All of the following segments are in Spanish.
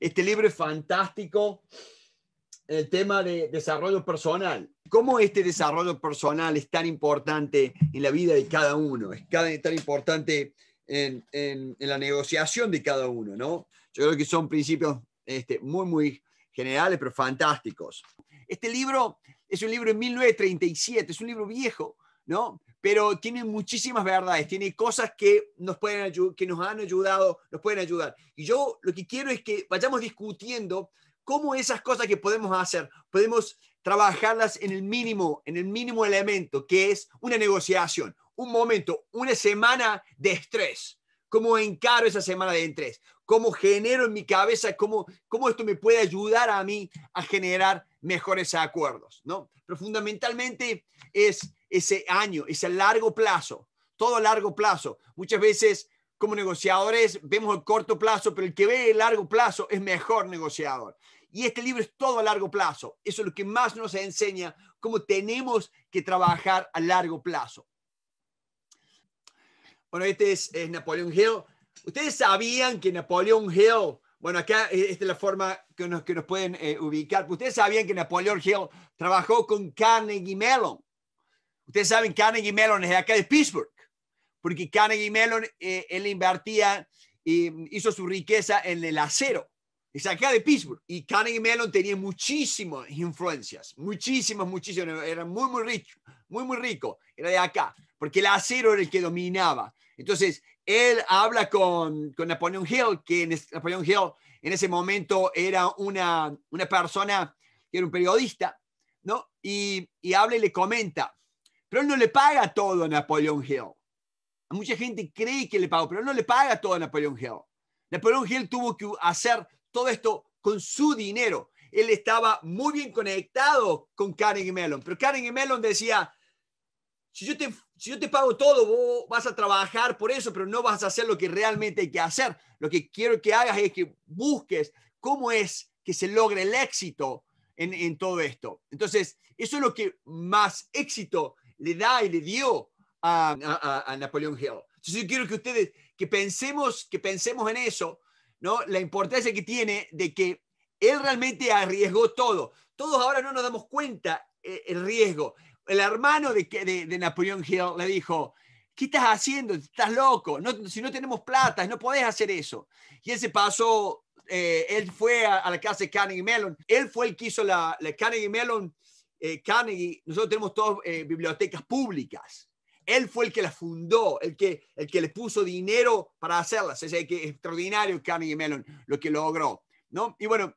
Este libro es fantástico, el tema de desarrollo personal. ¿Cómo este desarrollo personal es tan importante en la vida de cada uno? Es tan importante en, la negociación de cada uno, ¿no? Yo creo que son principios este, muy, muy generales, pero fantásticos. Este libro es un libro de 1937, es un libro viejo, ¿no? pero tiene muchísimas verdades, tiene cosas que nos, pueden que nos han ayudado, nos pueden ayudar. Y yo lo que quiero es que vayamos discutiendo cómo esas cosas que podemos hacer, podemos trabajarlas en el mínimo, en el mínimo elemento, que es una negociación, un momento, una semana de estrés. ¿Cómo encaro esa semana de estrés? ¿Cómo genero en mi cabeza, cómo, cómo esto me puede ayudar a mí a generar mejores acuerdos? ¿no? Pero fundamentalmente es ese año, ese largo plazo, todo a largo plazo. Muchas veces como negociadores vemos el corto plazo, pero el que ve el largo plazo es mejor negociador. Y este libro es todo a largo plazo. Eso es lo que más nos enseña cómo tenemos que trabajar a largo plazo. Bueno, este es, Napoleon Napoleón Hill. Ustedes sabían que Napoleón Hill, bueno, acá esta es la forma que nos, que nos pueden eh, ubicar. Ustedes sabían que Napoleón Hill trabajó con Carnegie Mellon. Ustedes saben, Carnegie Mellon es de acá de Pittsburgh, porque Carnegie Mellon, eh, él invertía, y hizo su riqueza en el acero. Es acá de Pittsburgh. Y Carnegie Mellon tenía muchísimas influencias, muchísimas, muchísimas. Era muy, muy rico, muy, muy rico. Era de acá, porque el acero era el que dominaba. Entonces, él habla con, con Napoleon Hill, que Napoleon Hill en ese momento era una, persona que era un periodista, ¿no? Y, y habla y le comenta, pero él no le paga todo a Napoleon Hill. mucha gente cree que le pagó, pero él no le paga todo a Napoleon Hill. Napoleon Hill tuvo que hacer todo esto con su dinero. Él estaba muy bien conectado con Karen Mellon, pero Karen Mellon decía, si yo, te, pago todo, vos vas a trabajar por eso, pero no vas a hacer lo que realmente hay que hacer. Lo que quiero que hagas es que busques cómo es que se logre el éxito en, en todo esto. Entonces, eso es lo que más éxito le da y le dio a, Napoleón Hill. Entonces yo quiero que ustedes, que pensemos, que pensemos en eso, ¿no? La importancia que tiene de que él realmente arriesgó todo. Todos ahora no nos damos cuenta eh, el riesgo. El hermano de, de, Napoleón Hill le dijo, ¿qué estás haciendo? Estás loco. si no tenemos plata, no podés hacer eso. Y ese paso, pasó, eh, él fue a, la casa de Carnegie Mellon. Él fue el que hizo la, la Carnegie Mellon eh, Carnegie, nosotros tenemos todas eh, bibliotecas públicas. Él fue el que las fundó, el que, el que le puso dinero para hacerlas. Es, eh, que extraordinario Carnegie Mellon lo que logró. ¿no? Y bueno,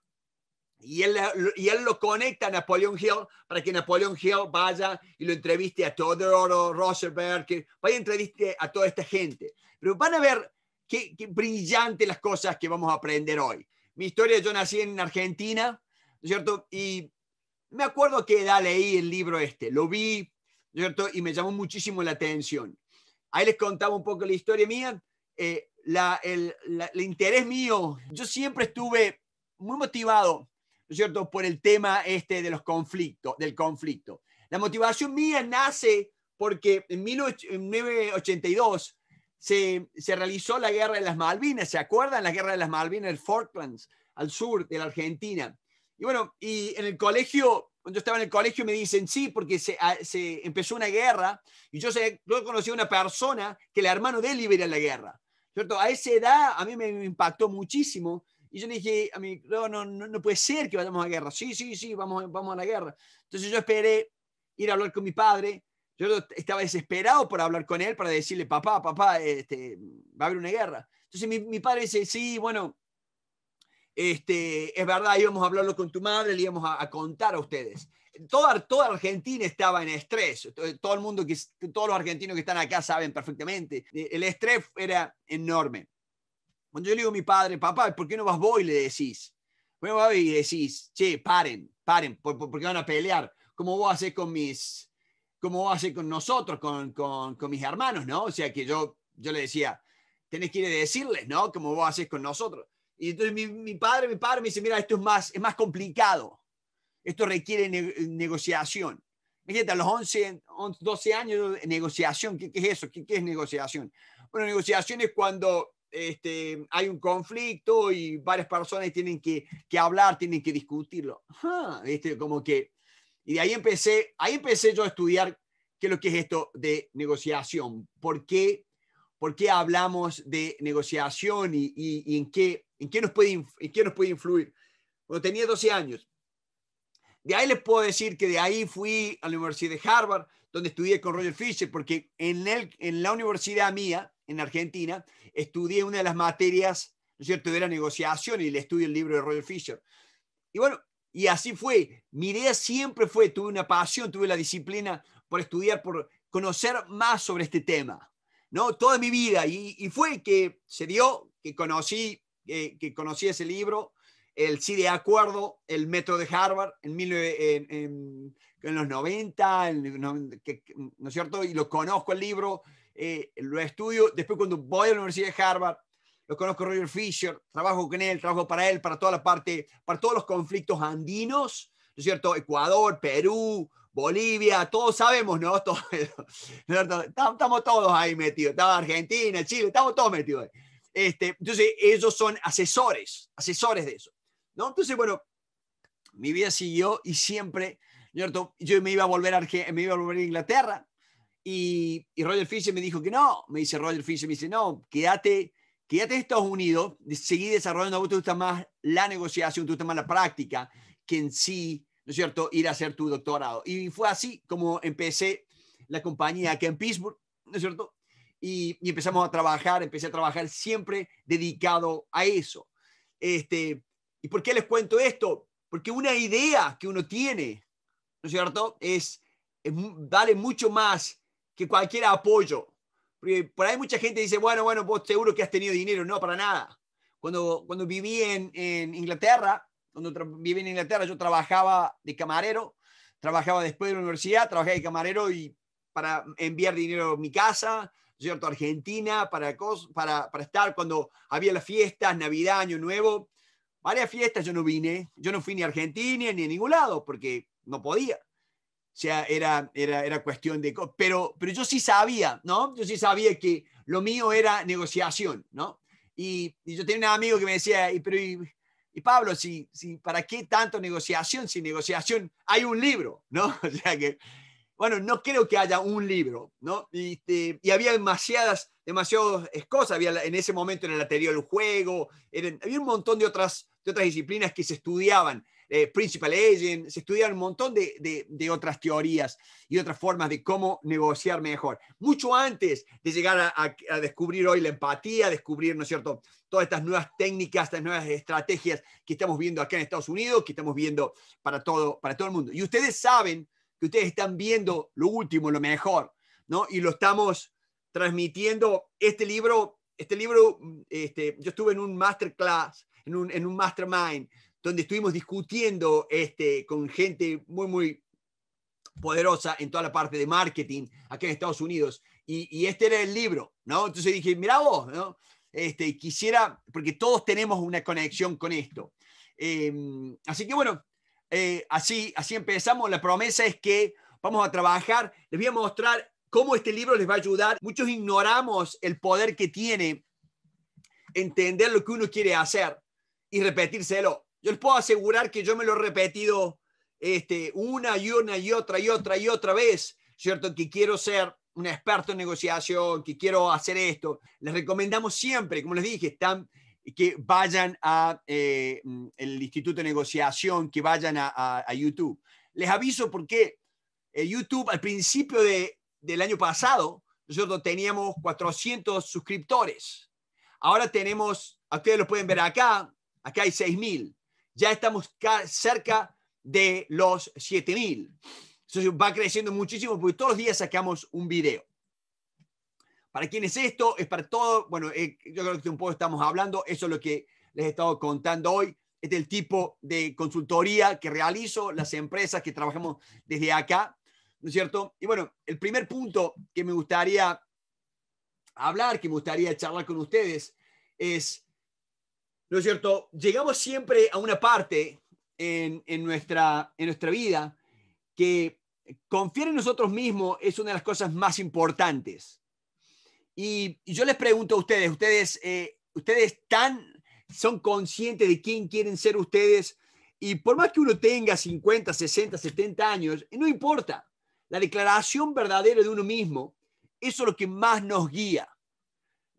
y él, y él lo conecta a Napoleon Hill para que Napoleon Hill vaya y lo entreviste a Theodore Roosevelt, que vaya y entreviste a toda esta gente. Pero van a ver qué, brillantes brillante las cosas que vamos a aprender hoy. Mi historia, yo nací en Argentina, cierto? Y me acuerdo que edad leí el libro este, lo vi, ¿cierto? Y me llamó muchísimo la atención. Ahí les contaba un poco la historia mía, eh, el, interés mío, yo siempre estuve muy motivado, ¿cierto? Por el tema este de los conflictos, del conflicto. La motivación mía nace porque en 1982 se, se realizó la guerra de las Malvinas, ¿se acuerdan? La guerra de las Malvinas, el Falklands, al sur de la Argentina y bueno, y en el colegio, cuando yo estaba en el colegio me dicen sí, porque se, ah, se empezó una guerra y yo, conocí a una persona que el hermano de él iba a la guerra. ¿Cierto? A esa edad a mí me, impactó muchísimo y yo le dije a mí no, no, no, puede ser que vayamos a guerra. Sí, sí, sí, vamos, vamos a la guerra. Entonces yo esperé ir a hablar con mi padre. Yo estaba desesperado por hablar con él para decirle, papá, papá, este, va a haber una guerra. Entonces mi padre dice, sí, bueno, este, es verdad, íbamos a hablarlo con tu madre, le íbamos a, contar a ustedes. Toda, toda, Argentina estaba en estrés. Todo el mundo, que, todos los argentinos que están acá saben perfectamente. Eh, el estrés era enorme. Cuando yo le digo a mi padre, papá, ¿por qué no vas vos? Y le decís. Bueno, vas y decís, che, paren, paren, porque van a pelear. Como vos haces con mis, como vos con nosotros, con, con, mis hermanos, ¿no? O sea, que yo, yo le decía, tenés que ir a decirles, ¿no? Como vos haces con nosotros. Y entonces mi, mi, padre, mi padre me dice, mira, esto es más, es más complicado. Esto requiere negociación. Fíjate, a los 11, 12 años, negociación, ¿qué, qué es eso? ¿Qué, ¿Qué, es negociación? Bueno, negociación es cuando este, hay un conflicto y varias personas tienen que, que hablar, tienen que discutirlo. Este, como que, y de ahí empecé, ahí empecé yo a estudiar qué es lo que es esto de negociación, por qué por qué hablamos de negociación y, en, qué, en, qué nos puede, en nos puede influir. Cuando tenía 12 años, de ahí les puedo decir que de ahí fui a la Universidad de Harvard, donde estudié con Roger Fisher, porque en, el, en la universidad mía, en Argentina, estudié una de las materias, ¿no es cierto?, de la negociación y le estudié el libro de Roger Fisher. Y bueno, y así fue. Mi idea siempre fue, tuve una pasión, tuve la disciplina por estudiar, por conocer más sobre este tema. ¿no? toda mi vida. Y, fue que se dio que conocí, eh, que conocí ese libro, el sí de acuerdo, el Metro de Harvard en, en, los 90, no, es cierto? Y lo conozco el libro, eh, lo estudio. Después cuando voy a la Universidad de Harvard, lo conozco a Roger Fisher, trabajo con él, trabajo para él, para toda la parte, para todos los conflictos andinos, ¿no es cierto? Ecuador, Perú, Bolivia, todos sabemos, ¿no? estamos todos ahí metidos, estaba Argentina, Chile, estamos todos metidos ahí. Este, entonces, ellos son asesores, asesores de eso, ¿no? Entonces, bueno, mi vida siguió y siempre, ¿cierto? Yo me iba a volver a, me iba a, volver a Inglaterra y, y, Roger Fisher me dijo que no, me dice Roger Fisher, me dice, no, quédate, quédate en Estados Unidos, seguí desarrollando, a vos te gusta más la negociación, te gusta más la práctica que en sí ¿no es cierto?, ir a hacer tu doctorado. Y fue así como empecé la compañía aquí en Pittsburgh, ¿no es cierto? Y, empezamos a trabajar, empecé a trabajar siempre dedicado a eso. Este, ¿Y por qué les cuento esto? Porque una idea que uno tiene, ¿no es cierto?, es, vale mucho más que cualquier apoyo. Porque por ahí mucha gente dice, bueno, bueno, vos seguro que has tenido dinero. No, para nada. Cuando, cuando viví en, en Inglaterra, donde viví en Inglaterra, yo trabajaba de camarero, trabajaba después de la universidad, trabajé de camarero y para enviar dinero a mi casa, ¿cierto? Argentina, para, estar cuando había las fiestas, Navidad, Año Nuevo, varias fiestas yo no vine, yo no fui ni a Argentina ni a ningún lado porque no podía. O sea, era, era, cuestión de... Pero, pero yo sí sabía, ¿no? Yo sí sabía que lo mío era negociación, ¿no? Y, yo tenía un amigo que me decía, pero y Pablo, si, si, ¿para qué tanto negociación? sin negociación hay un libro, ¿no? O sea que, bueno, no creo que haya un libro, ¿no? Y, este, había demasiadas, demasiadas cosas. Había en ese momento en el anterior el juego, había un montón de otras, de otras disciplinas que se estudiaban eh, principal agent, se estudiaron un montón de, otras teorías y otras formas de cómo negociar mejor. Mucho antes de llegar a, descubrir hoy la empatía, descubrir, ¿no es cierto?, todas estas nuevas técnicas, estas nuevas estrategias que estamos viendo acá en Estados Unidos, que estamos viendo para todo, para todo el mundo. Y ustedes saben que ustedes están viendo lo último, lo mejor, ¿no? Y lo estamos transmitiendo. Este libro, este libro, este, yo estuve en un masterclass, en un, en un mastermind donde estuvimos discutiendo este, con gente muy, muy poderosa en toda la parte de marketing aquí en Estados Unidos. Y, este era el libro, ¿no? Entonces dije, mira vos, ¿no? Este, quisiera, porque todos tenemos una conexión con esto. Em, así que bueno, eh, así, así empezamos. La promesa es que vamos a trabajar. Les voy a mostrar cómo este libro les va a ayudar. Muchos ignoramos el poder que tiene entender lo que uno quiere hacer y repetírselo. Yo les puedo asegurar que yo me lo he repetido este, una y una y otra y otra y otra vez, ¿cierto? Que quiero ser un experto en negociación, que quiero hacer esto. Les recomendamos siempre, como les dije, están, que vayan al eh, Instituto de Negociación, que vayan a, YouTube. Les aviso porque eh, YouTube al principio del año pasado, nosotros teníamos 400 suscriptores. Ahora tenemos, ustedes lo pueden ver acá, acá hay 6.000 ya estamos cerca de los 7000. Eso va creciendo muchísimo porque todos los días sacamos un video. ¿Para quién es esto? Es para todo. Bueno, eh, yo creo que un poco estamos hablando. Eso es lo que les he estado contando hoy. Es del tipo de consultoría que realizo, las empresas que trabajamos desde acá. ¿No es cierto? Y bueno, el primer punto que me gustaría hablar, que me gustaría charlar con ustedes, es ¿no es cierto? Llegamos siempre a una parte en, nuestra, en nuestra vida que confiar en nosotros mismos es una de las cosas más importantes. Y, yo les pregunto a ustedes, ¿ustedes, eh, ustedes son conscientes de quién quieren ser ustedes? Y por más que uno tenga 50, 60, 70 años, no importa. La declaración verdadera de uno mismo, eso es lo que más nos guía.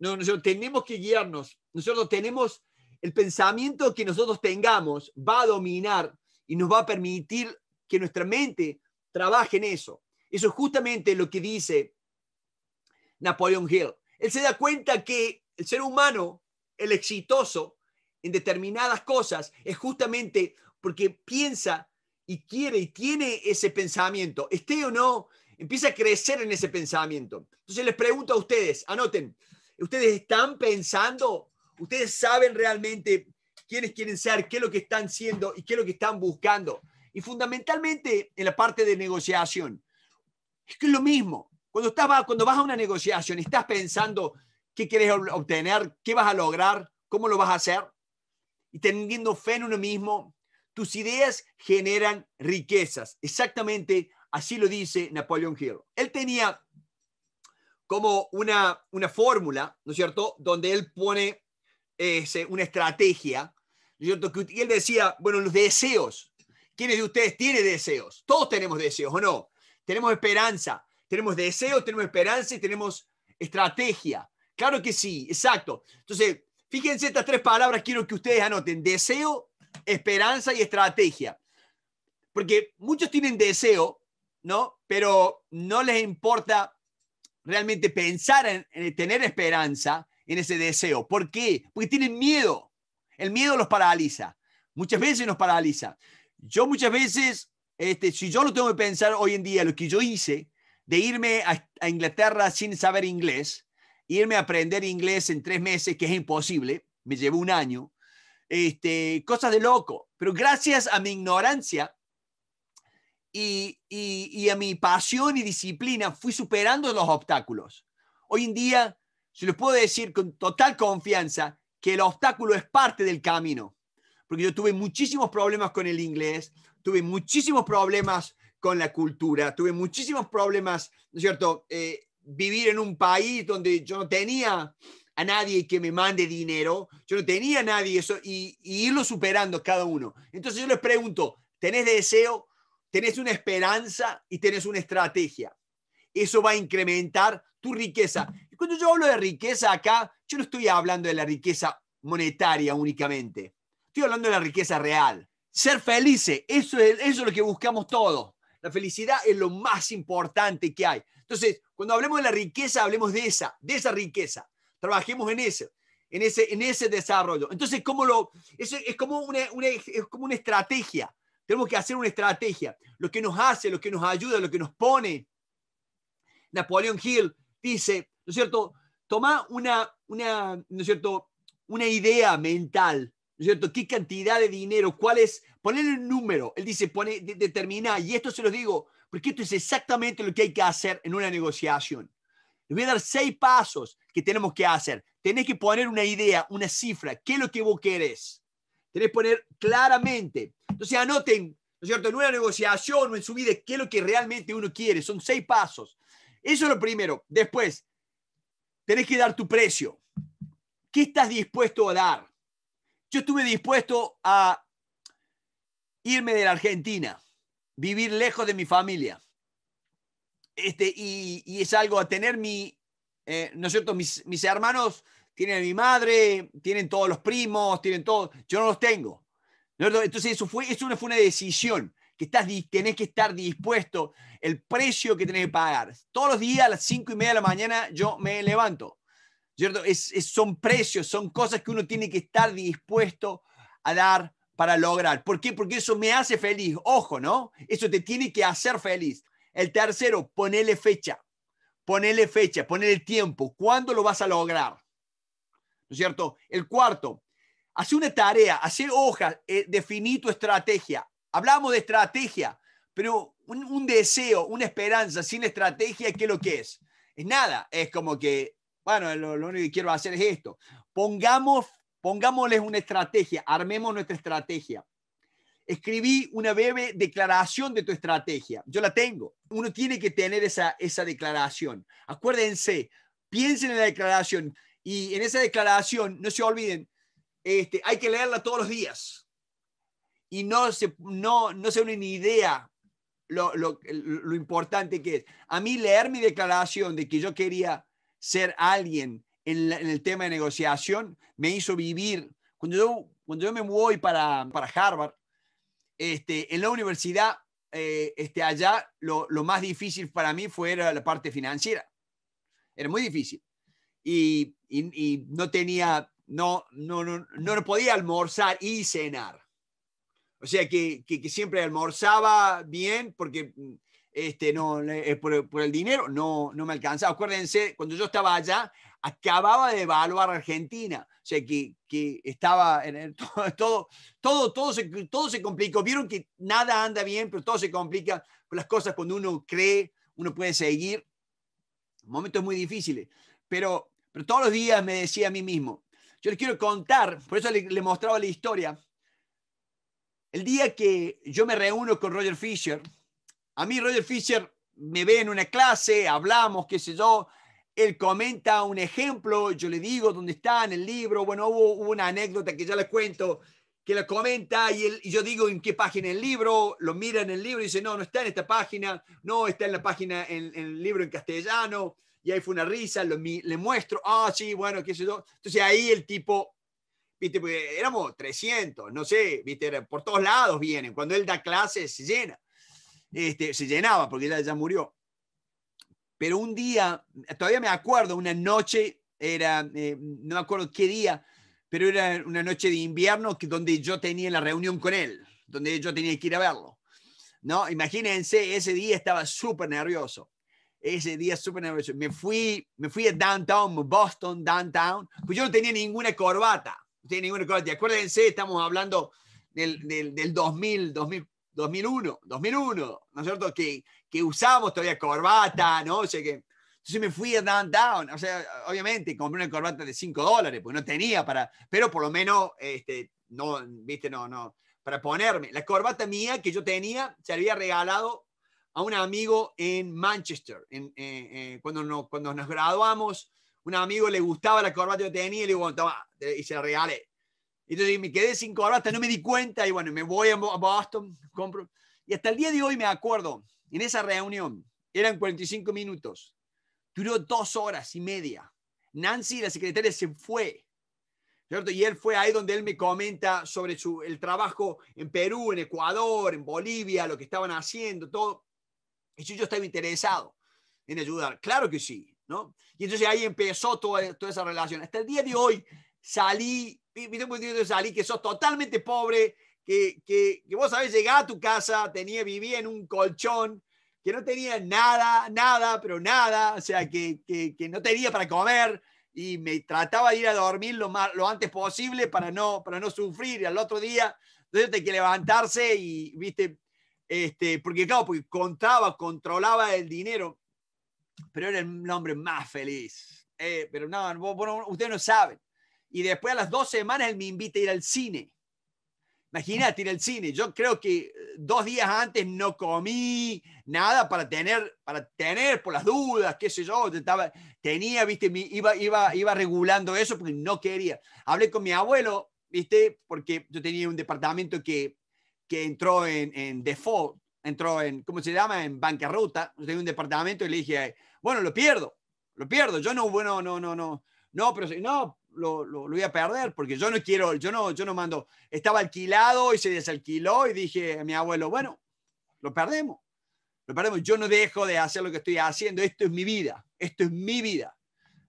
nosotros tenemos que guiarnos. Nosotros tenemos el pensamiento que nosotros tengamos va a dominar y nos va a permitir que nuestra mente trabaje en eso. Eso es justamente lo que dice Napoleon Hill. Él se da cuenta que el ser humano, el exitoso en determinadas cosas, es justamente porque piensa y quiere y tiene ese pensamiento, esté o no, empieza a crecer en ese pensamiento. Entonces les pregunto a ustedes, anoten, ¿ustedes están pensando Ustedes saben realmente quiénes quieren ser, qué es lo que están siendo y qué es lo que están buscando. Y fundamentalmente en la parte de negociación. Es que lo mismo. Cuando, estás, cuando vas a una negociación, estás pensando qué quieres obtener, qué vas a lograr, cómo lo vas a hacer. Y teniendo fe en uno mismo, tus ideas generan riquezas. Exactamente así lo dice Napoleon Hill. Él tenía como una, una fórmula, ¿no es cierto?, donde él pone eh, una estrategia, ¿no es y él decía, bueno, los deseos, ¿quiénes de ustedes tienen deseos? Todos tenemos deseos, ¿o no? Tenemos esperanza, tenemos deseos, tenemos esperanza y tenemos estrategia. Claro que sí, exacto. Entonces, fíjense estas tres palabras, quiero que ustedes anoten, deseo, esperanza y estrategia. Porque muchos tienen deseo, ¿no? Pero no les importa realmente pensar en tener esperanza en ese deseo. ¿Por qué? Porque tienen miedo. El miedo los paraliza. Muchas veces nos paraliza. Yo muchas veces, este, si yo lo tengo que pensar hoy en día, lo que yo hice de irme a, Inglaterra sin saber inglés, irme a aprender inglés en tres meses, que es imposible, me llevó un año, este, cosas de loco. Pero gracias a mi ignorancia y a mi pasión y disciplina, fui superando los obstáculos. Hoy en día se les puedo decir con total confianza que el obstáculo es parte del camino, porque yo tuve muchísimos problemas con el inglés, tuve muchísimos problemas con la cultura, tuve muchísimos problemas, ¿no es cierto? Eh, vivir en un país donde yo no tenía a nadie que me mande dinero, yo no tenía a nadie eso, y, y irlo superando cada uno. Entonces yo les pregunto, ¿tenés deseo? ¿Tenés una esperanza? ¿Y tenés una estrategia? Eso va a incrementar tu riqueza. Cuando yo hablo de riqueza acá, yo no estoy hablando de la riqueza monetaria únicamente. Estoy hablando de la riqueza real. Ser felices, eso es, eso lo que buscamos todos. La felicidad es lo más importante que hay. Entonces, cuando hablemos de la riqueza, hablemos de esa, de esa riqueza. Trabajemos en eso, en ese, en ese desarrollo. Entonces, ¿cómo lo, eso es, como es como una estrategia. Tenemos que hacer una estrategia. Lo que nos hace, lo que nos ayuda, lo que nos pone. Napoleón Hill dice, ¿no es cierto? Toma una, una, cierto? una idea mental, ¿no es cierto? ¿Qué cantidad de dinero? ¿Cuál es? Poner el número. Él dice, pone, determina, y esto se los digo, porque esto es exactamente lo que hay que hacer en una negociación. Les voy a dar seis pasos que tenemos que hacer. Tenés que poner una idea, una cifra, qué es lo que vos querés. Tenés que poner claramente. Entonces anoten, ¿no es cierto? En una negociación o en su vida, qué es lo que realmente uno quiere. Son seis pasos. Eso es lo primero. Después, tenés que dar tu precio. ¿Qué estás dispuesto a dar? Yo estuve dispuesto a irme de la Argentina, vivir lejos de mi familia. Este, y, es algo a tener mi, eh, ¿no es cierto? Mis, hermanos tienen a mi madre, tienen todos los primos, tienen todos, yo no los tengo. Entonces eso fue, eso fue una decisión que estás, tenés que estar dispuesto el precio que tenés que pagar. Todos los días a las cinco y media de la mañana yo me levanto. ¿cierto? Es, son precios, son cosas que uno tiene que estar dispuesto a dar para lograr. ¿Por qué? Porque eso me hace feliz. Ojo, ¿no? Eso te tiene que hacer feliz. El tercero, ponerle fecha. Ponerle fecha, el tiempo. ¿Cuándo lo vas a lograr? ¿No es cierto? El cuarto, hacer una tarea, hacer hojas, eh, definir tu estrategia. Hablamos de estrategia, pero un, deseo, una esperanza sin estrategia, ¿qué es lo que es? Es nada, es como que, bueno, lo, único que quiero hacer es esto. Pongamos, pongámosles una estrategia, armemos nuestra estrategia. Escribí una breve declaración de tu estrategia. Yo la tengo. Uno tiene que tener esa, esa declaración. Acuérdense, piensen en la declaración y en esa declaración, no se olviden, este, hay que leerla todos los días y no se, no, no se una idea lo, importante que es. A mí leer mi declaración de que yo quería ser alguien en, el tema de negociación me hizo vivir. Cuando yo, cuando yo me voy para, Harvard, este, en la universidad, eh, este, allá lo, más difícil para mí fue la parte financiera. Era muy difícil. Y, no tenía, no, no, no, no podía almorzar y cenar. O sea, que, que, siempre almorzaba bien porque mm, este, no, por, el dinero no, no me alcanzaba. Acuérdense, cuando yo estaba allá, acababa de evaluar Argentina. O sea, que, que estaba en el, todo, todo, todo, se, todo se complicó. Vieron que nada anda bien, pero todo se complica. las cosas cuando uno cree, uno puede seguir. Momentos muy difíciles. Pero, pero todos los días me decía a mí mismo, yo les quiero contar, por eso le, le mostraba la historia, el día que yo me reúno con Roger Fisher, a mí Roger Fisher me ve en una clase, hablamos, qué sé yo, él comenta un ejemplo, yo le digo dónde está en el libro, bueno, hubo, una anécdota que ya le cuento, que la comenta y, yo digo en qué página el libro, lo mira en el libro y dice, no, no está en esta página, no, está en la página, en, el libro en castellano, y ahí fue una risa, le muestro, ah, sí, bueno, qué sé yo. Entonces ahí el tipo éramos 300, no sé, ¿viste? Por todos lados vienen. Cuando él da clases, se llena. Este, se llenaba porque ella ya murió. Pero un día, todavía me acuerdo, una noche, era, eh, no me acuerdo qué día, pero era una noche de invierno que, donde yo tenía la reunión con él, donde yo tenía que ir a verlo. ¿no? Imagínense, ese día estaba súper nervioso. Ese día súper nervioso. Me fui, me fui a downtown, Boston, downtown. Pues yo no tenía ninguna corbata no tiene ninguna corte. Acuérdense, estamos hablando del, del, 2000, 2000, 2001, 2001, ¿no es cierto? Que, que usamos todavía corbata, ¿no? O que, entonces me fui a down o sea, obviamente compré una corbata de 5 dólares, porque no tenía para, pero por lo menos, este, no, viste, no, no, para ponerme. La corbata mía que yo tenía se había regalado a un amigo en Manchester, en, eh, eh, cuando, no cuando nos graduamos un amigo le gustaba la corbata que tenía y le digo, toma, y se la regalé. Entonces me quedé sin corbata, no me di cuenta y bueno, me voy a Boston, compro. Y hasta el día de hoy me acuerdo, en esa reunión, eran 45 minutos, duró dos horas y media. Nancy, la secretaria, se fue. ¿cierto? Y él fue ahí donde él me comenta sobre su, el trabajo en Perú, en Ecuador, en Bolivia, lo que estaban haciendo, todo. Y yo estaba interesado en ayudar. Claro que sí. Y entonces ahí empezó toda, toda esa relación. Hasta el día de hoy salí, salir que sos totalmente pobre, que, que, vos sabés, llegar a tu casa, tenía, vivía en un colchón, que no tenía nada, nada, pero nada, o sea, que, que, no tenía para comer y me trataba de ir a dormir lo, más, lo antes posible para no, para no sufrir y al otro día. Entonces tenía que levantarse y, viste, este, porque claro, porque contaba, controlaba el dinero pero era el hombre más feliz. Eh, pero no, ustedes no saben. Y después a las dos semanas él me invita a ir al cine. Imagínate ir al cine. Yo creo que eh, dos días antes no comí nada para tener, para tener por las dudas, qué sé yo. Estaba, tenía, viste, iba, iba, iba regulando eso porque no quería. Hablé con mi abuelo, viste, porque yo tenía un departamento que, que entró en, en default entró en, ¿cómo se llama?, en bancarrota, de un departamento y le dije, bueno, lo pierdo, lo pierdo, yo no, bueno, no, no, no, no, pero si no, lo, voy a perder porque yo no quiero, yo no, yo no mando, estaba alquilado y se desalquiló y dije a mi abuelo, bueno, lo perdemos, lo perdemos, yo no dejo de hacer lo que estoy haciendo, esto es mi vida, esto es mi vida,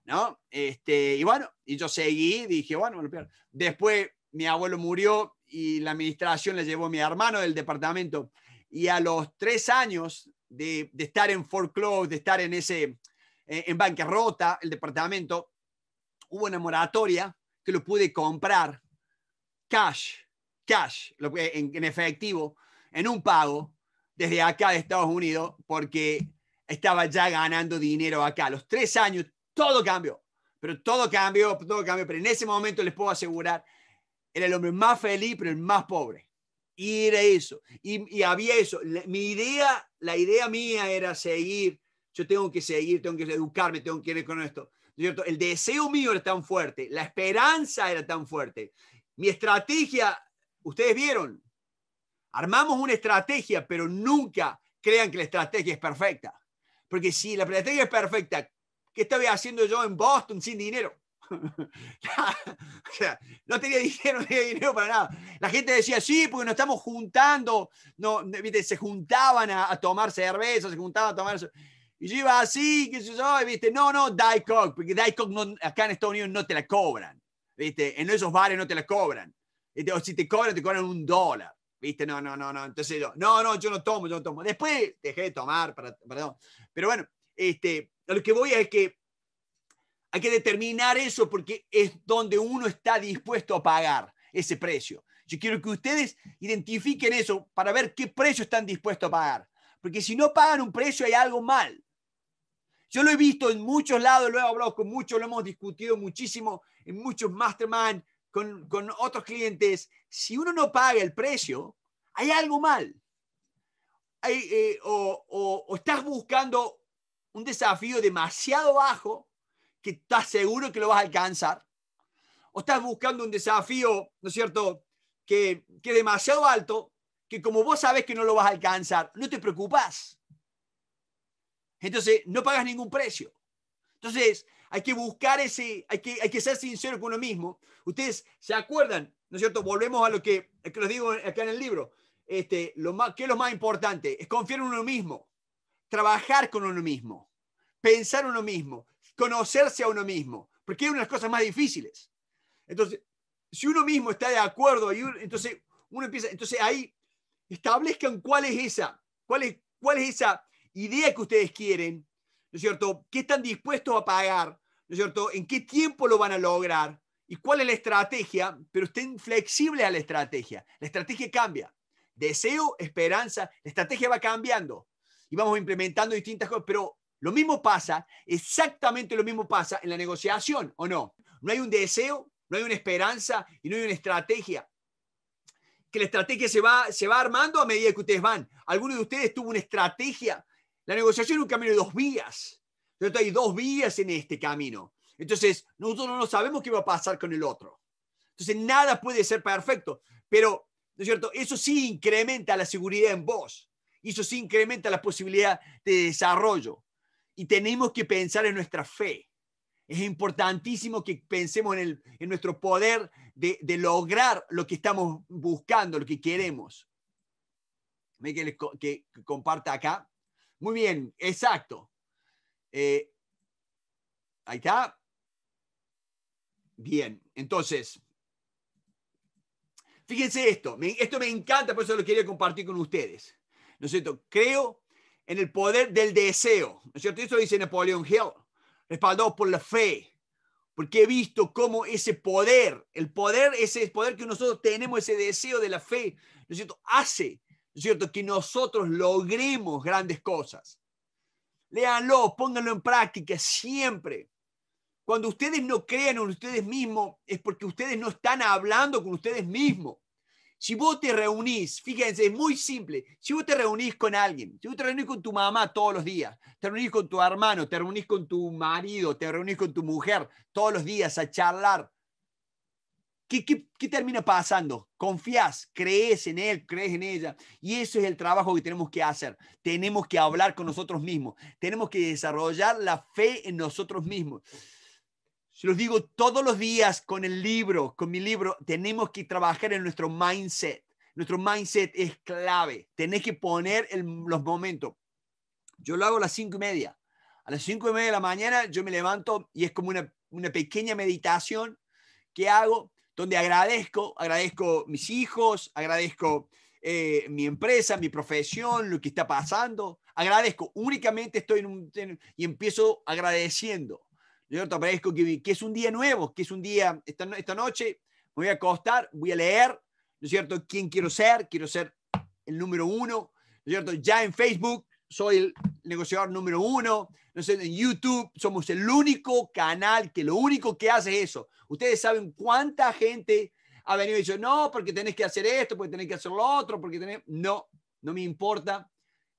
¿no? Este, y bueno, y yo seguí, dije, bueno, lo pierdo. Después mi abuelo murió y la administración le llevó a mi hermano del departamento y a los tres años de, estar en foreclosure, de estar en, ese, eh, en bancarrota, el departamento, hubo una moratoria que lo pude comprar cash, cash, en, en efectivo, en un pago desde acá de Estados Unidos, porque estaba ya ganando dinero acá. A los tres años, todo cambió, pero todo cambió, todo cambió. Pero en ese momento les puedo asegurar, era el hombre más feliz, pero el más pobre. Y era eso. Y, había eso. mi idea, la idea mía era seguir. Yo tengo que seguir, tengo que educarme, tengo que ir con esto. ¿cierto? El deseo mío era tan fuerte, la esperanza era tan fuerte. Mi estrategia, ustedes vieron, armamos una estrategia, pero nunca crean que la estrategia es perfecta. Porque si la estrategia es perfecta, ¿qué estaba haciendo yo en Boston sin dinero? no tenía dinero, no tenía dinero para nada. La gente decía, sí, porque nos estamos juntando, no, ¿viste? se juntaban a, tomar cerveza, se juntaban a tomar... Y yo iba así, que viste, no, no, Diet porque acá en Estados Unidos no te la cobran, viste, en esos bares no te la cobran, o si te cobran, te cobran un dólar, viste, no, no, no, no, entonces yo, no, no, yo no tomo, yo no tomo. Después dejé de tomar, perdón, pero bueno, este, lo que voy es que hay que determinar eso porque es donde uno está dispuesto a pagar ese precio. Yo quiero que ustedes identifiquen eso para ver qué precio están dispuestos a pagar. Porque si no pagan un precio hay algo mal. Yo lo he visto en muchos lados, lo he hablado con muchos, lo hemos discutido muchísimo en muchos mastermind, con, otros clientes. Si uno no paga el precio, hay algo mal. Eh, o, o estás buscando un desafío demasiado bajo que estás seguro que lo vas a alcanzar? ¿O estás buscando un desafío, ¿no es cierto?, que, es demasiado alto, que como vos sabes que no lo vas a alcanzar, no te preocupas. Entonces, no pagas ningún precio. Entonces, hay que buscar ese, hay que, hay que ser sincero con uno mismo. Ustedes se acuerdan, ¿no es cierto? Volvemos a lo que, les digo acá en el libro. Este, lo más, ¿Qué es lo más importante? Es confiar en uno mismo, trabajar con uno mismo, pensar en uno mismo, conocerse a uno mismo, porque es una de las cosas más difíciles. Entonces, si uno mismo está de acuerdo, y entonces uno empieza, entonces ahí establezcan cuál es esa, cuál es, cuál es esa idea que ustedes quieren, ¿no es cierto? ¿Qué están dispuestos a pagar? ¿No es cierto? ¿En qué tiempo lo van a lograr? ¿Y cuál es la estrategia? Pero estén flexibles a la estrategia. La estrategia cambia. Deseo, esperanza, la estrategia va cambiando. Y vamos implementando distintas cosas, pero lo mismo pasa, exactamente lo mismo pasa en la negociación, ¿o no? No hay un deseo, no hay una esperanza y no hay una estrategia. Que la estrategia se va, se va armando a medida que ustedes van. Alguno de ustedes tuvo una estrategia. La negociación es un camino de dos vías. hay dos vías en este camino. Entonces, nosotros no sabemos qué va a pasar con el otro. Entonces, nada puede ser perfecto, pero, ¿no es cierto? Eso sí incrementa la seguridad en vos. eso sí incrementa la posibilidad de desarrollo y tenemos que pensar en nuestra fe. Es importantísimo que pensemos en, nuestro poder de, lograr lo que estamos buscando, lo que queremos. que, comparta acá? Muy bien, exacto. Eh, ahí está. Bien, entonces, fíjense esto. esto me encanta, por eso lo quería compartir con ustedes. ¿No es cierto? Creo en el poder del deseo. ¿No cierto? Eso dice Napoleón Hill, respaldado por la fe, porque he visto cómo ese poder, el poder, ese poder que nosotros tenemos, ese deseo de la fe, ¿no cierto? Hace, cierto?, que nosotros logremos grandes cosas. Léanlo, pónganlo en práctica siempre. Cuando ustedes no crean en ustedes mismos, es porque ustedes no están hablando con ustedes mismos. Si vos te reunís, fíjense, es muy simple. Si vos te reunís con alguien, si vos te reunís con tu mamá todos los días, te reunís con tu hermano, te reunís con tu marido, te reunís con tu mujer todos los días a charlar, ¿qué, qué, qué termina pasando? Confías, crees en él, crees en ella. Y eso es el trabajo que tenemos que hacer. Tenemos que hablar con nosotros mismos. Tenemos que desarrollar la fe en nosotros mismos. Se los digo todos los días con el libro, con mi libro, tenemos que trabajar en nuestro mindset. Nuestro mindset es clave. Tenés que poner los momentos. Yo lo hago a las cinco y media. A las cinco y media de la mañana yo me levanto y es como una, pequeña meditación que hago donde agradezco, agradezco mis hijos, agradezco eh, mi empresa, mi profesión, lo que está pasando. Agradezco, únicamente estoy en un... y empiezo agradeciendo ¿no es cierto? Aparezco que, es un día nuevo, que es un día, esta, esta noche me voy a acostar, voy a leer, ¿no es cierto? ¿Quién quiero ser? Quiero ser el número uno, ¿no es cierto? Ya en Facebook soy el negociador número uno, ¿no es cierto? En YouTube somos el único canal que lo único que hace es eso. Ustedes saben cuánta gente ha venido y dicho, no, porque tenés que hacer esto, porque tenés que hacer lo otro, porque tenés... No, no me importa.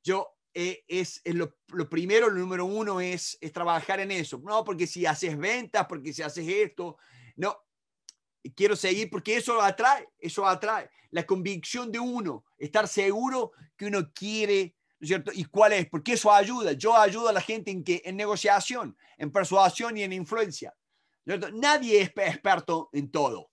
Yo eh, es, eh, lo, primero, lo número uno es, trabajar en eso. No, porque si haces ventas, porque si haces esto, no, quiero seguir porque eso atrae, eso atrae. La convicción de uno, estar seguro que uno quiere, ¿no es cierto? ¿Y cuál es? Porque eso ayuda. Yo ayudo a la gente en, que, en negociación, en persuasión y en influencia. nadie es experto en todo.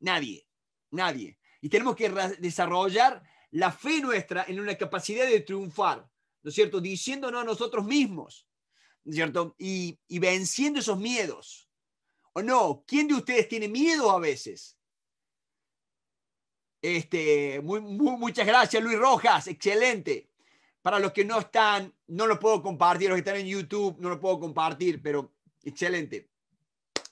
Nadie, nadie. Y tenemos que desarrollar la fe nuestra en una capacidad de triunfar, ¿no es cierto? Diciéndonos a nosotros mismos, ¿no es cierto? Y, venciendo esos miedos. ¿O no? ¿Quién de ustedes tiene miedo a veces? Este, muchas gracias, Luis Rojas, excelente. Para los que no están, no lo puedo compartir, los que están en YouTube, no lo puedo compartir, pero excelente.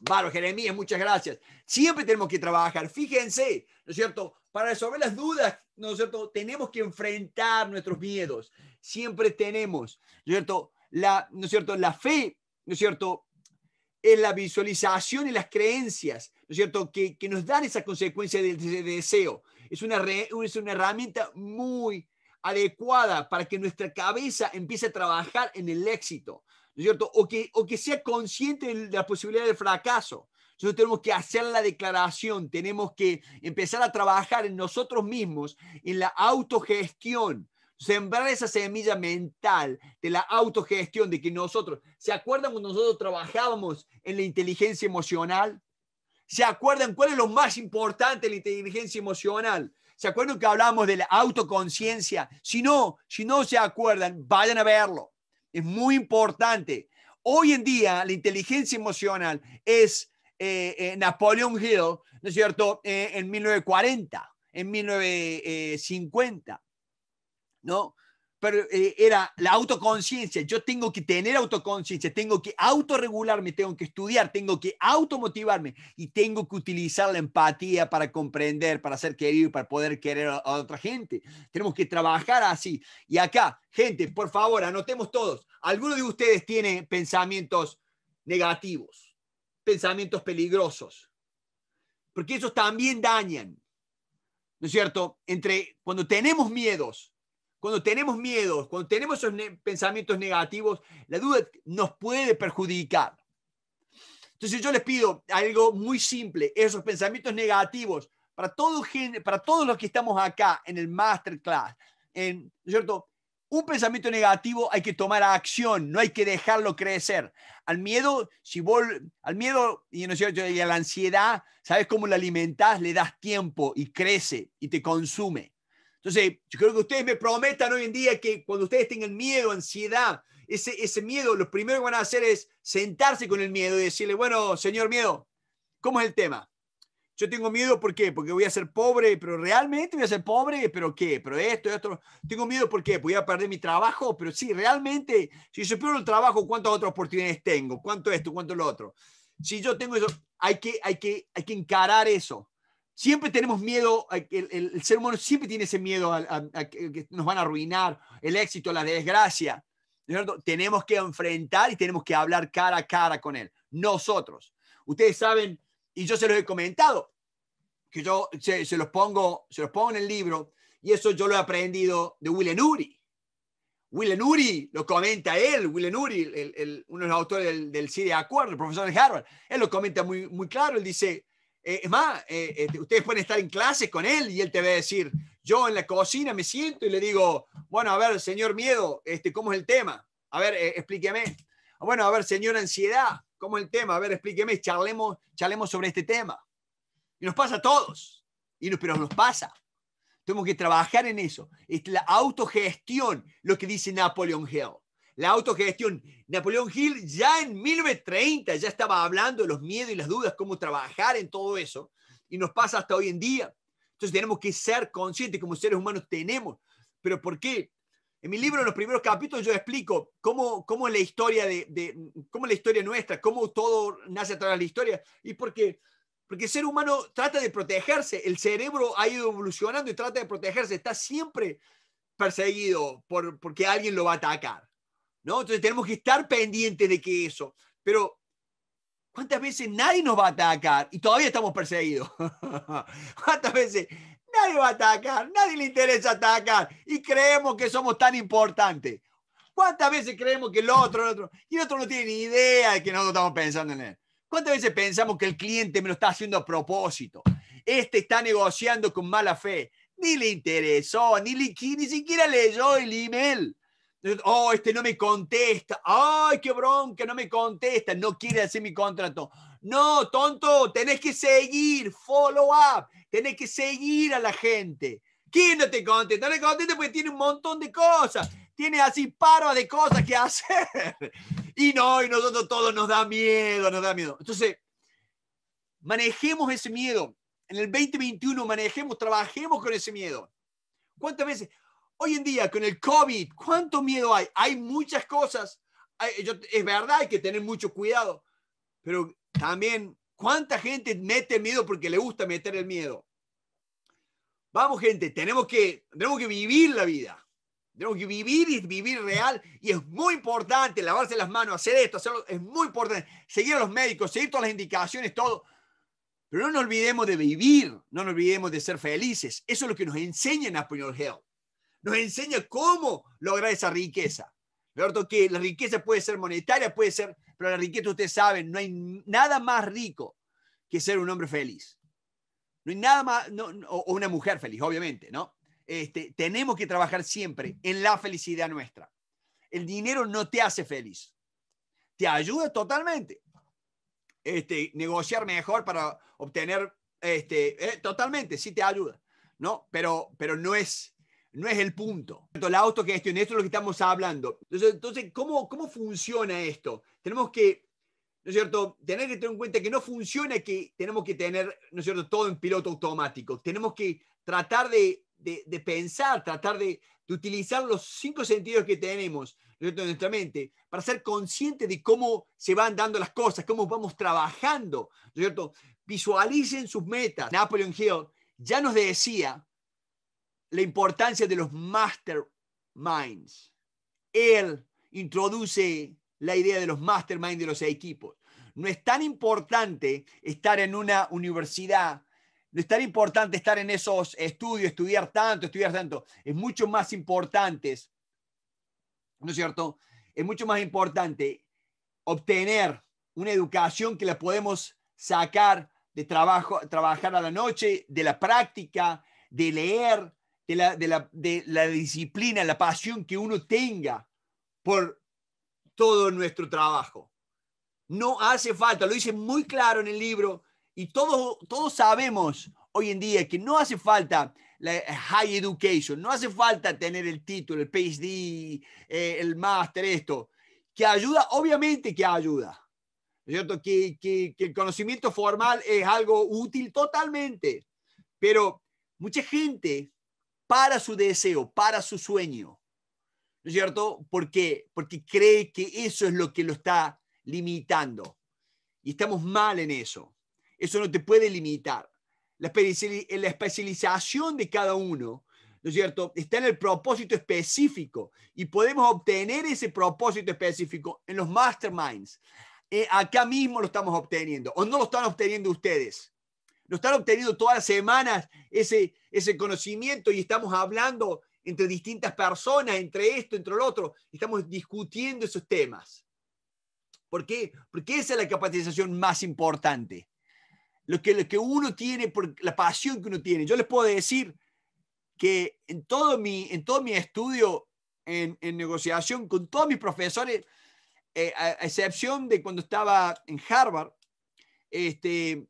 Varo, Jeremías, muchas gracias. Siempre tenemos que trabajar. Fíjense, ¿no es cierto? para resolver las dudas, ¿no es cierto? Tenemos que enfrentar nuestros miedos. Siempre tenemos, ¿no es cierto? La, ¿no es cierto? La fe, ¿no es cierto? Es la visualización y las creencias, ¿no es cierto? Que, que nos dan esa consecuencia del, deseo. Es una, es una herramienta muy adecuada para que nuestra cabeza empiece a trabajar en el éxito, ¿no es cierto? O que, o que sea consciente de la posibilidad del fracaso, nosotros tenemos que hacer la declaración, tenemos que empezar a trabajar en nosotros mismos, en la autogestión, sembrar esa semilla mental de la autogestión, de que nosotros, ¿se acuerdan cuando nosotros trabajábamos en la inteligencia emocional? ¿Se acuerdan cuál es lo más importante de la inteligencia emocional? ¿Se acuerdan que hablamos de la autoconciencia? Si no, si no se acuerdan, vayan a verlo. Es muy importante. Hoy en día la inteligencia emocional es eh, eh, Napoleon Hill, ¿no es cierto?, eh, en 1940, en 1950, ¿no? Pero eh, era la autoconciencia, yo tengo que tener autoconciencia, tengo que autorregularme, tengo que estudiar, tengo que automotivarme y tengo que utilizar la empatía para comprender, para ser querido y para poder querer a otra gente. Tenemos que trabajar así. Y acá, gente, por favor, anotemos todos. ¿Alguno de ustedes tiene pensamientos negativos? pensamientos peligrosos, porque esos también dañan, ¿no es cierto? Entre cuando tenemos miedos, cuando tenemos miedos, cuando tenemos esos pensamientos negativos, la duda nos puede perjudicar. Entonces yo les pido algo muy simple, esos pensamientos negativos, para, para todos los que estamos acá en el masterclass, en, ¿no es cierto? un pensamiento negativo hay que tomar acción, no hay que dejarlo crecer. Al miedo, si vos, al miedo y, no y a la ansiedad, ¿sabes cómo la alimentas? Le das tiempo y crece y te consume. Entonces, yo creo que ustedes me prometan hoy en día que cuando ustedes tengan miedo, ansiedad, ese, ese miedo, lo primero que van a hacer es sentarse con el miedo y decirle, bueno, señor miedo, ¿cómo es el tema? Yo tengo miedo, ¿por qué? Porque voy a ser pobre, pero realmente voy a ser pobre, pero ¿qué? Pero esto, esto. Tengo miedo, ¿por qué? Voy a perder mi trabajo, pero sí, realmente, si yo pierdo el trabajo, ¿cuántas otras oportunidades tengo? ¿Cuánto esto? ¿Cuánto lo otro? Si yo tengo eso, hay que, hay que, hay que encarar eso. Siempre tenemos miedo, el, ser humano siempre tiene ese miedo a, que nos van a arruinar el éxito, la desgracia. Tenemos que enfrentar y tenemos que hablar cara a cara con él. Nosotros. Ustedes saben, y yo se los he comentado, que yo se, los, pongo, se los pongo en el libro, y eso yo lo he aprendido de Willen Uri. Willen Uri lo comenta él, Willen Uri, el, el, uno de los autores del, del CIDE Acuerdo, el profesor de Harvard, él lo comenta muy, muy claro, él dice, eh, es más, eh, este, ustedes pueden estar en clase con él y él te va a decir, yo en la cocina me siento y le digo, bueno, a ver, señor miedo, este, ¿cómo es el tema? A ver, eh, explíqueme. Bueno, a ver, señor ansiedad, ¿Cómo el tema? A ver, explíqueme, charlemos, charlemos sobre este tema. Y nos pasa a todos, y nos, pero nos pasa. Tenemos que trabajar en eso. Es la autogestión, lo que dice Napoleon Hill. La autogestión. Napoleón Hill ya en 1930 ya estaba hablando de los miedos y las dudas, cómo trabajar en todo eso. Y nos pasa hasta hoy en día. Entonces tenemos que ser conscientes como seres humanos tenemos. Pero ¿por qué? En mi libro, en los primeros capítulos, yo explico cómo, cómo es la historia de, cómo la historia nuestra, cómo todo nace a través de la historia. Y porque, porque el ser humano trata de protegerse, el cerebro ha ido evolucionando y trata de protegerse, está siempre perseguido por, porque alguien lo va a atacar. ¿no? Entonces tenemos que estar pendientes de que eso. Pero ¿Cuántas veces nadie nos va a atacar y todavía estamos perseguidos? ¿Cuántas veces Nadie va a atacar, nadie le interesa atacar. Y creemos que somos tan importantes. ¿Cuántas veces creemos que el otro, el otro, y el otro no tiene ni idea de que nosotros estamos pensando en él? ¿Cuántas veces pensamos que el cliente me lo está haciendo a propósito? Este está negociando con mala fe. Ni le interesó, ni, le, ni siquiera leyó el email. Oh, este no me contesta. Ay, qué bronca, no me contesta. No quiere hacer mi contrato. No, tonto, tenés que seguir, follow up. Tienes que seguir a la gente. ¿Quién no te contenta? No te contenta porque tiene un montón de cosas. Tiene así paro de cosas que hacer. Y no, y nosotros todos nos da miedo, nos da miedo. Entonces, manejemos ese miedo. En el 2021 manejemos, trabajemos con ese miedo. ¿Cuántas veces? Hoy en día, con el COVID, ¿cuánto miedo hay? Hay muchas cosas. es verdad, hay que tener mucho cuidado. Pero también ¿Cuánta gente mete miedo porque le gusta meter el miedo? Vamos, gente, tenemos que, tenemos que vivir la vida. Tenemos que vivir y vivir real. Y es muy importante lavarse las manos, hacer esto, hacerlo. Es muy importante seguir a los médicos, seguir todas las indicaciones, todo. Pero no nos olvidemos de vivir, no nos olvidemos de ser felices. Eso es lo que nos enseña en Aspinall Health. Nos enseña cómo lograr esa riqueza. ¿Verdad? Que la riqueza puede ser monetaria, puede ser pero la riqueza, ustedes saben, no hay nada más rico que ser un hombre feliz. No hay nada más, o una mujer feliz, obviamente, ¿no? Este, tenemos que trabajar siempre en la felicidad nuestra. El dinero no te hace feliz. Te ayuda totalmente. Este, negociar mejor para obtener, este, eh, totalmente, sí te ayuda, ¿no? Pero, pero no es no es el punto. La autogestión, esto es lo que estamos hablando. Entonces, ¿cómo, ¿cómo funciona esto? Tenemos que, ¿no es cierto?, tener que tener en cuenta que no funciona que tenemos que tener, ¿no es cierto?, todo en piloto automático. Tenemos que tratar de, de, de pensar, tratar de, de, utilizar los cinco sentidos que tenemos ¿no en nuestra mente para ser conscientes de cómo se van dando las cosas, cómo vamos trabajando, ¿no es cierto? Visualicen sus metas. Napoleon Hill ya nos decía la importancia de los masterminds. Él introduce la idea de los masterminds de los equipos. No es tan importante estar en una universidad, no es tan importante estar en esos estudios, estudiar tanto, estudiar tanto. Es mucho más importante, ¿no es cierto? Es mucho más importante obtener una educación que la podemos sacar de trabajo, trabajar a la noche, de la práctica, de leer, de la, disciplina, la pasión que uno tenga por todo nuestro trabajo. No hace falta, lo dice muy claro en el libro y todos, todos sabemos hoy en día que no hace falta la high education, no hace falta tener el título, el PhD, eh, el máster, esto, que ayuda, obviamente que ayuda, ¿cierto? Que, que, que el conocimiento formal es algo útil totalmente, pero mucha gente para su deseo, para su sueño. ¿No es cierto? Porque, Porque cree que eso es lo que lo está limitando. Y estamos mal en eso. Eso no te puede limitar. La especialización de cada uno, ¿no es cierto? Está en el propósito específico y podemos obtener ese propósito específico en los masterminds. Eh, acá mismo lo estamos obteniendo o no lo están obteniendo ustedes lo están obteniendo todas las semanas ese, ese conocimiento y estamos hablando entre distintas personas, entre esto, entre lo otro, estamos discutiendo esos temas. ¿Por qué? Porque esa es la capacitación más importante. Lo que, lo que uno tiene, por, la pasión que uno tiene. Yo les puedo decir que en todo mi, en todo mi estudio en, negociación con todos mis profesores, eh, a, a, excepción de cuando estaba en Harvard, este,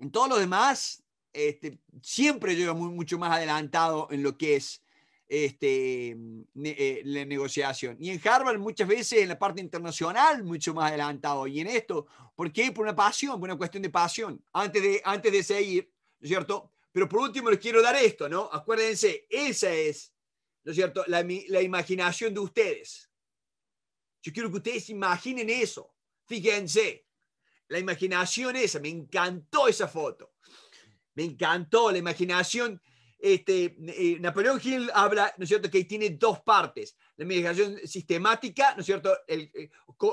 en todo lo demás, este, siempre yo iba muy, mucho más adelantado en lo que es este, eh, la negociación. Y en Harvard muchas veces en la parte internacional mucho más adelantado. Y en esto, ¿por qué? Por una pasión, por una cuestión de pasión. Antes de, antes de seguir, ¿no es cierto? Pero por último les quiero dar esto, ¿no? Acuérdense, esa es, ¿no es cierto?, la, la imaginación de ustedes. Yo quiero que ustedes imaginen eso. Fíjense, la imaginación esa, me encantó esa foto. Me encantó la imaginación. Este, eh, Napoleón Hill habla, ¿no es cierto?, que tiene dos partes. La imaginación sistemática, ¿no es cierto?, el, eh,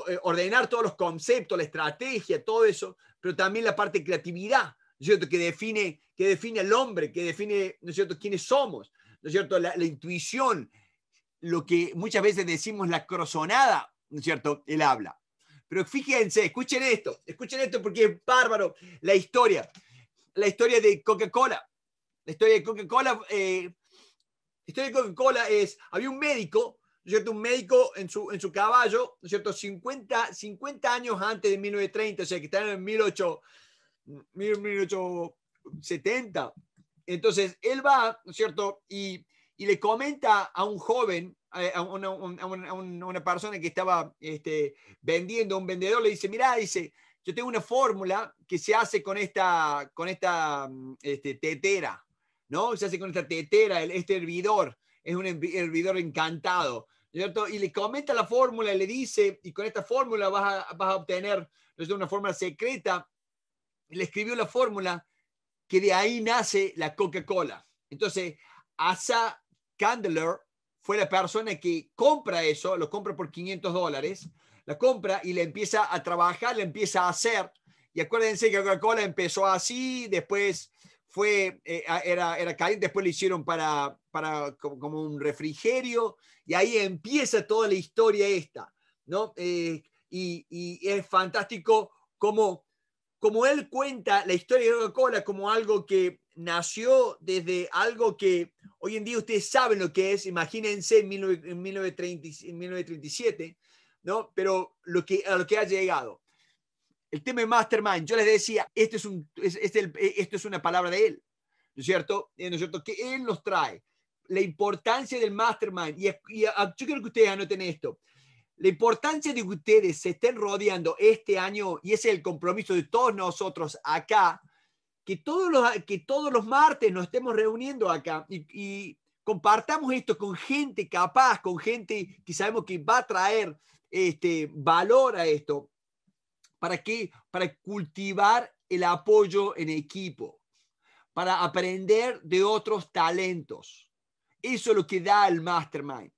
eh, ordenar todos los conceptos, la estrategia, todo eso, pero también la parte de creatividad, ¿no es cierto?, que define, que define al hombre, que define, ¿no es cierto?, quiénes somos, ¿no es cierto?, la, intuición, lo que muchas veces decimos la corazonada, ¿no es cierto?, él habla. Pero fíjense, escuchen esto, escuchen esto porque es bárbaro la historia, la historia de Coca-Cola. La historia de Coca-Cola, eh, historia de Coca-Cola es, había un médico, cierto? Un médico en su, en su caballo, cierto? 50, años antes de 1930, o sea, que están en 18, 1870. Entonces, él va, cierto? Y, y le comenta a un joven a una, persona que estaba este, vendiendo, un vendedor, le dice, mira, dice, yo tengo una fórmula que se hace con esta, con esta este, tetera, ¿no? Se hace con esta tetera, este hervidor, es un hervidor encantado, ¿cierto? Y le comenta la fórmula y le dice, y con esta fórmula vas a, vas a obtener, ¿no? una fórmula secreta, le escribió la fórmula que de ahí nace la Coca-Cola. Entonces, Asa Candler fue la persona que compra eso, lo compra por 500 dólares, la compra y le empieza a trabajar, le empieza a hacer. Y acuérdense que Coca-Cola empezó así, después fue, eh, era, era caliente, después lo hicieron para, para como, un refrigerio, y ahí empieza toda la historia esta, ¿no? Eh, y, y, es fantástico cómo como él cuenta la historia de Coca-Cola como algo que nació desde algo que hoy en día ustedes saben lo que es, imagínense en, 1937, ¿no? Pero lo que, a lo que ha llegado. El tema de Mastermind, yo les decía, esto es, este eh, esto es una palabra de él, ¿no es cierto? Eh, es cierto? Que él nos trae la importancia del Mastermind. Y, y yo quiero que ustedes anoten esto. La importancia de que ustedes se estén rodeando este año, y ese es el compromiso de todos nosotros acá, que todos los, que todos los martes nos estemos reuniendo acá y, compartamos esto con gente capaz, con gente que sabemos que va a traer este, valor a esto. ¿Para que Para cultivar el apoyo en equipo, para aprender de otros talentos. Eso es lo que da el mastermind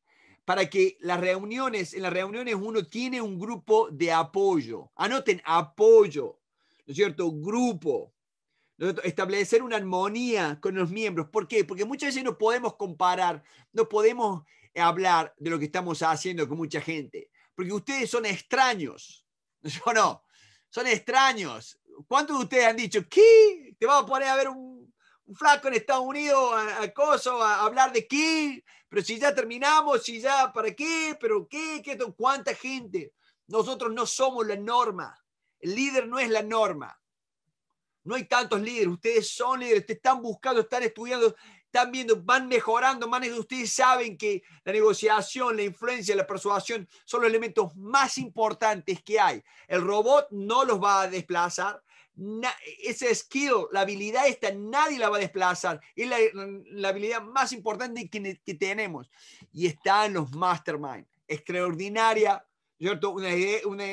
para que las reuniones, en las reuniones uno tiene un grupo de apoyo. Anoten, apoyo, ¿no es cierto? Grupo. Establecer una armonía con los miembros. ¿Por qué? Porque muchas veces no podemos comparar, no podemos hablar de lo que estamos haciendo con mucha gente. Porque ustedes son extraños. ¿O no? Son extraños. ¿Cuántos de ustedes han dicho, ¿qué? ¿Te vamos a poner a ver un, flaco en Estados Unidos, acoso, a, a hablar de qué? pero si ya terminamos, si ya, ¿para qué? ¿Pero qué? ¿Qué ¿Cuánta gente? Nosotros no somos la norma. El líder no es la norma. No hay tantos líderes. Ustedes son líderes, ustedes están buscando, están estudiando, están viendo, van mejorando, ustedes saben que la negociación, la influencia, la persuasión son los elementos más importantes que hay. El robot no los va a desplazar, ese skill, la habilidad esta, nadie la va a desplazar. Es la, habilidad más importante que, tenemos. Y está en los mastermind. Extraordinaria, ¿cierto? Una,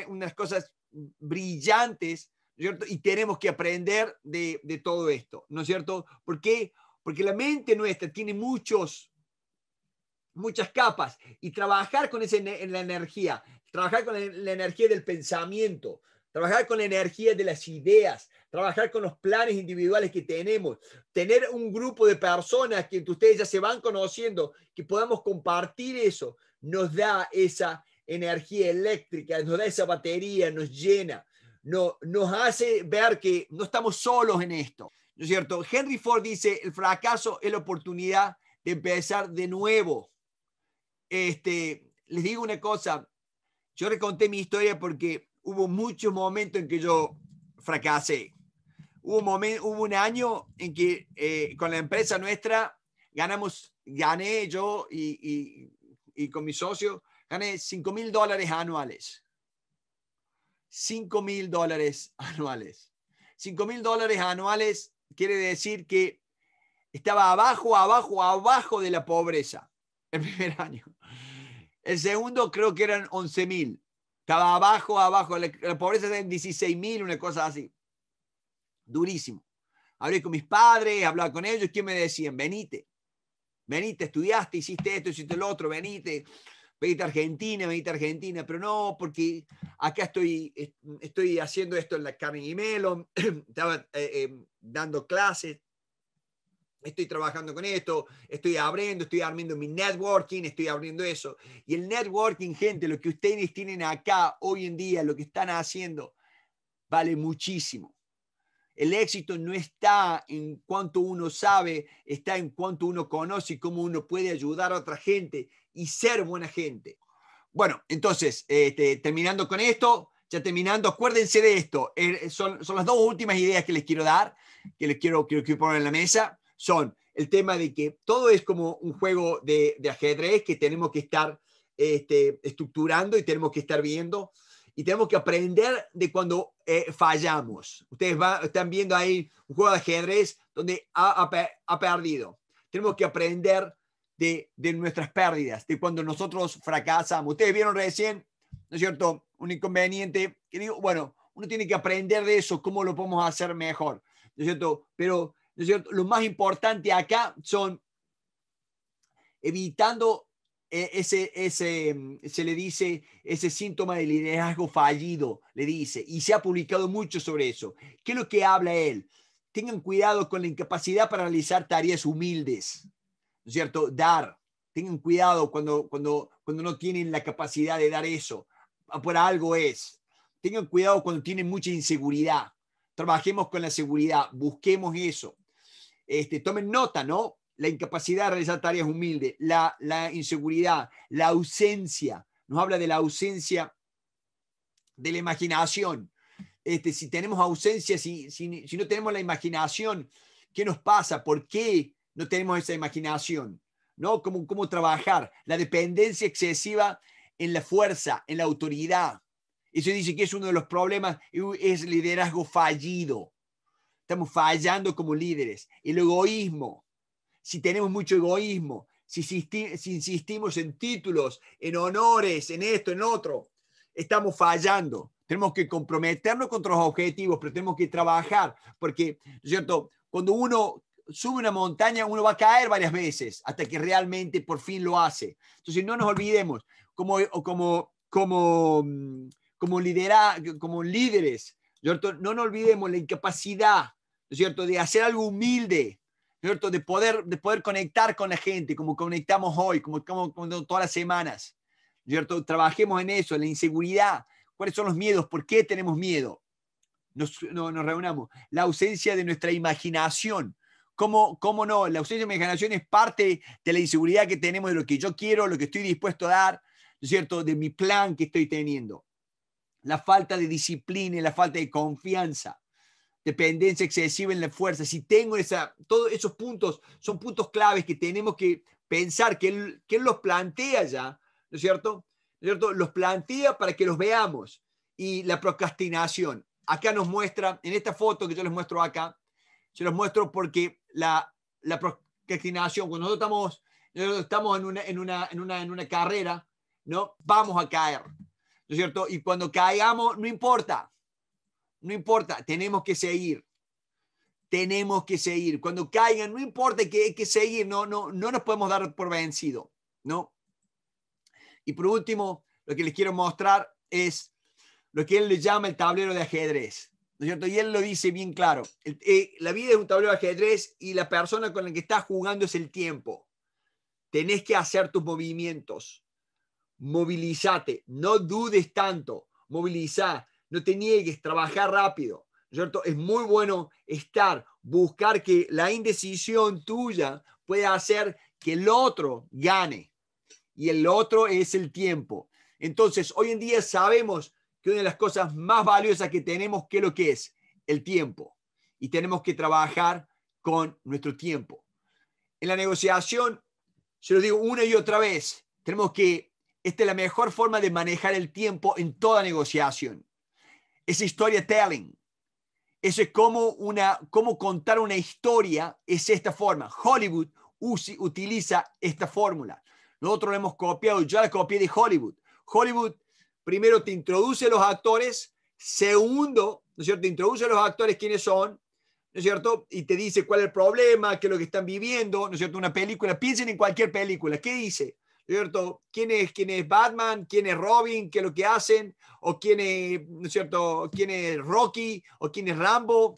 unas cosas brillantes, ¿cierto? Y tenemos que aprender de, todo esto, ¿no es cierto? Porque Porque la mente nuestra tiene muchos, muchas capas y trabajar con esa en la energía, trabajar con la energía del pensamiento, trabajar con la energía de las ideas, trabajar con los planes individuales que tenemos, tener un grupo de personas que ustedes ya se van conociendo, que podamos compartir eso, nos da esa energía eléctrica, nos da esa batería, nos llena, no, nos hace ver que no estamos solos en esto. ¿No es cierto? Henry Ford dice, el fracaso es la oportunidad de empezar de nuevo. Este, les digo una cosa, yo le conté mi historia porque hubo muchos momentos en que yo fracasé. Hubo un, hubo un año en que eh, con la empresa nuestra ganamos, gané yo y, con mi socio, gané 5 mil dólares anuales. 5 mil dólares anuales. 5 mil dólares anuales quiere decir que estaba abajo, abajo, abajo de la pobreza el primer año. El segundo creo que eran 11 mil. Estaba abajo, abajo. La pobreza es de 16 mil, una cosa así. Durísimo. Hablé con mis padres, hablaba con ellos. ¿Quién me decían? Venite. Venite, estudiaste, hiciste esto, hiciste lo otro, venite. Venite a Argentina, venite a Argentina. Pero no, porque acá estoy, estoy haciendo esto en la Carmen y melo. Estaba eh, eh, dando clases estoy trabajando con esto, estoy abriendo, estoy abriendo mi networking, estoy abriendo eso. Y el networking, gente, lo que ustedes tienen acá hoy en día, lo que están haciendo, vale muchísimo. El éxito no está en cuánto uno sabe, está en cuánto uno conoce y cómo uno puede ayudar a otra gente y ser buena gente. Bueno, entonces, este, terminando con esto, ya terminando, acuérdense de esto. Eh, son, son, las dos últimas ideas que les quiero dar, que les quiero, quiero poner en la mesa son el tema de que todo es como un juego de, ajedrez que tenemos que estar este, estructurando y tenemos que estar viendo y tenemos que aprender de cuando eh, fallamos. Ustedes están viendo ahí un juego de ajedrez donde ha, perdido. Tenemos que aprender de, nuestras pérdidas, de cuando nosotros fracasamos. Ustedes vieron recién, ¿no es cierto?, un inconveniente que digo, bueno, uno tiene que aprender de eso, cómo lo podemos hacer mejor, ¿no es cierto? Pero lo más importante acá son evitando eh, ese, ese, mm, se le dice, ese síntoma de liderazgo fallido, le dice, y se ha publicado mucho sobre eso. ¿Qué es lo que habla él? Tengan cuidado con la incapacidad para realizar tareas humildes, ¿no es cierto? Dar, tengan cuidado cuando, cuando, cuando no tienen la capacidad de dar eso, ah, por algo es. Tengan cuidado cuando tienen mucha inseguridad, trabajemos con la seguridad, busquemos eso. Este, tomen nota, ¿no? La incapacidad de realizar tareas humildes, la, inseguridad, la ausencia, nos habla de la ausencia de la imaginación. Este, si tenemos ausencia, si, no tenemos la imaginación, ¿qué nos pasa? ¿Por qué no tenemos esa imaginación? ¿No? ¿Cómo, cómo trabajar? La dependencia excesiva en la fuerza, en la autoridad. Eso dice que es uno de los problemas, es liderazgo fallido. Estamos fallando como líderes. El egoísmo. Si tenemos mucho egoísmo, si, insistimos en títulos, en honores, en esto, en otro, estamos fallando. Tenemos que comprometernos con los objetivos, pero tenemos que trabajar, porque, cierto? Cuando uno sube una montaña, uno va a caer varias veces hasta que realmente por fin lo hace. Entonces, no nos olvidemos, como, como, como, como, lidera, como líderes, ¿no? no nos olvidemos la incapacidad cierto?, de hacer algo humilde, ¿cierto? De poder, de poder conectar con la gente, como conectamos hoy, como, como, todas las semanas, ¿cierto? Trabajemos en eso, en la inseguridad, cuáles son los miedos, por qué tenemos miedo. Nos, nos reunamos. La ausencia de nuestra imaginación. ¿Cómo, ¿Cómo no? La ausencia de imaginación es parte de la inseguridad que tenemos de lo que yo quiero, lo que estoy dispuesto a dar, es cierto? De mi plan que estoy teniendo. La falta de disciplina y la falta de confianza dependencia excesiva en la fuerza, si tengo esa, todos esos puntos son puntos claves que tenemos que pensar, que él, los plantea ya, ¿no es cierto? cierto? Los plantea para que los veamos. Y la procrastinación. Acá nos muestra, en esta foto que yo les muestro acá, se los muestro porque la, la procrastinación, cuando nosotros estamos, estamos en, una, en, una, en, una, en una carrera, ¿no? Vamos a caer, ¿no es cierto? Y cuando caigamos, no importa, no importa, tenemos que seguir. Tenemos que seguir. Cuando caigan, no importa que hay que seguir, no, no, no nos podemos dar por vencido, ¿no? Y por último, lo que les quiero mostrar es lo que él le llama el tablero de ajedrez. ¿no es cierto? Y él lo dice bien claro. Eh, la vida es un tablero de ajedrez y la persona con la que estás jugando es el tiempo. Tenés que hacer tus movimientos. Movilízate. No dudes tanto. movilízate, no te niegues, trabajar rápido. ¿cierto? Es muy bueno estar, buscar que la indecisión tuya pueda hacer que el otro gane. Y el otro es el tiempo. Entonces, hoy en día sabemos que una de las cosas más valiosas que tenemos, que lo que es? El tiempo. Y tenemos que trabajar con nuestro tiempo. En la negociación, se lo digo una y otra vez, tenemos que, esta es la mejor forma de manejar el tiempo en toda negociación ese storytelling, es como una, cómo contar una historia es esta forma. Hollywood utiliza esta fórmula. Nosotros la hemos copiado, yo la copié de Hollywood. Hollywood primero te introduce a los actores, segundo, ¿no es cierto? Te introduce los actores quiénes son, ¿no es cierto? Y te dice cuál es el problema, qué es lo que están viviendo, ¿no es cierto? Una película, piensen en cualquier película, ¿qué dice? cierto? ¿Quién es, ¿Quién es Batman? ¿Quién es Robin? ¿Qué es lo que hacen? ¿O quién es, ¿no cierto? ¿Quién es Rocky? ¿O quién es Rambo?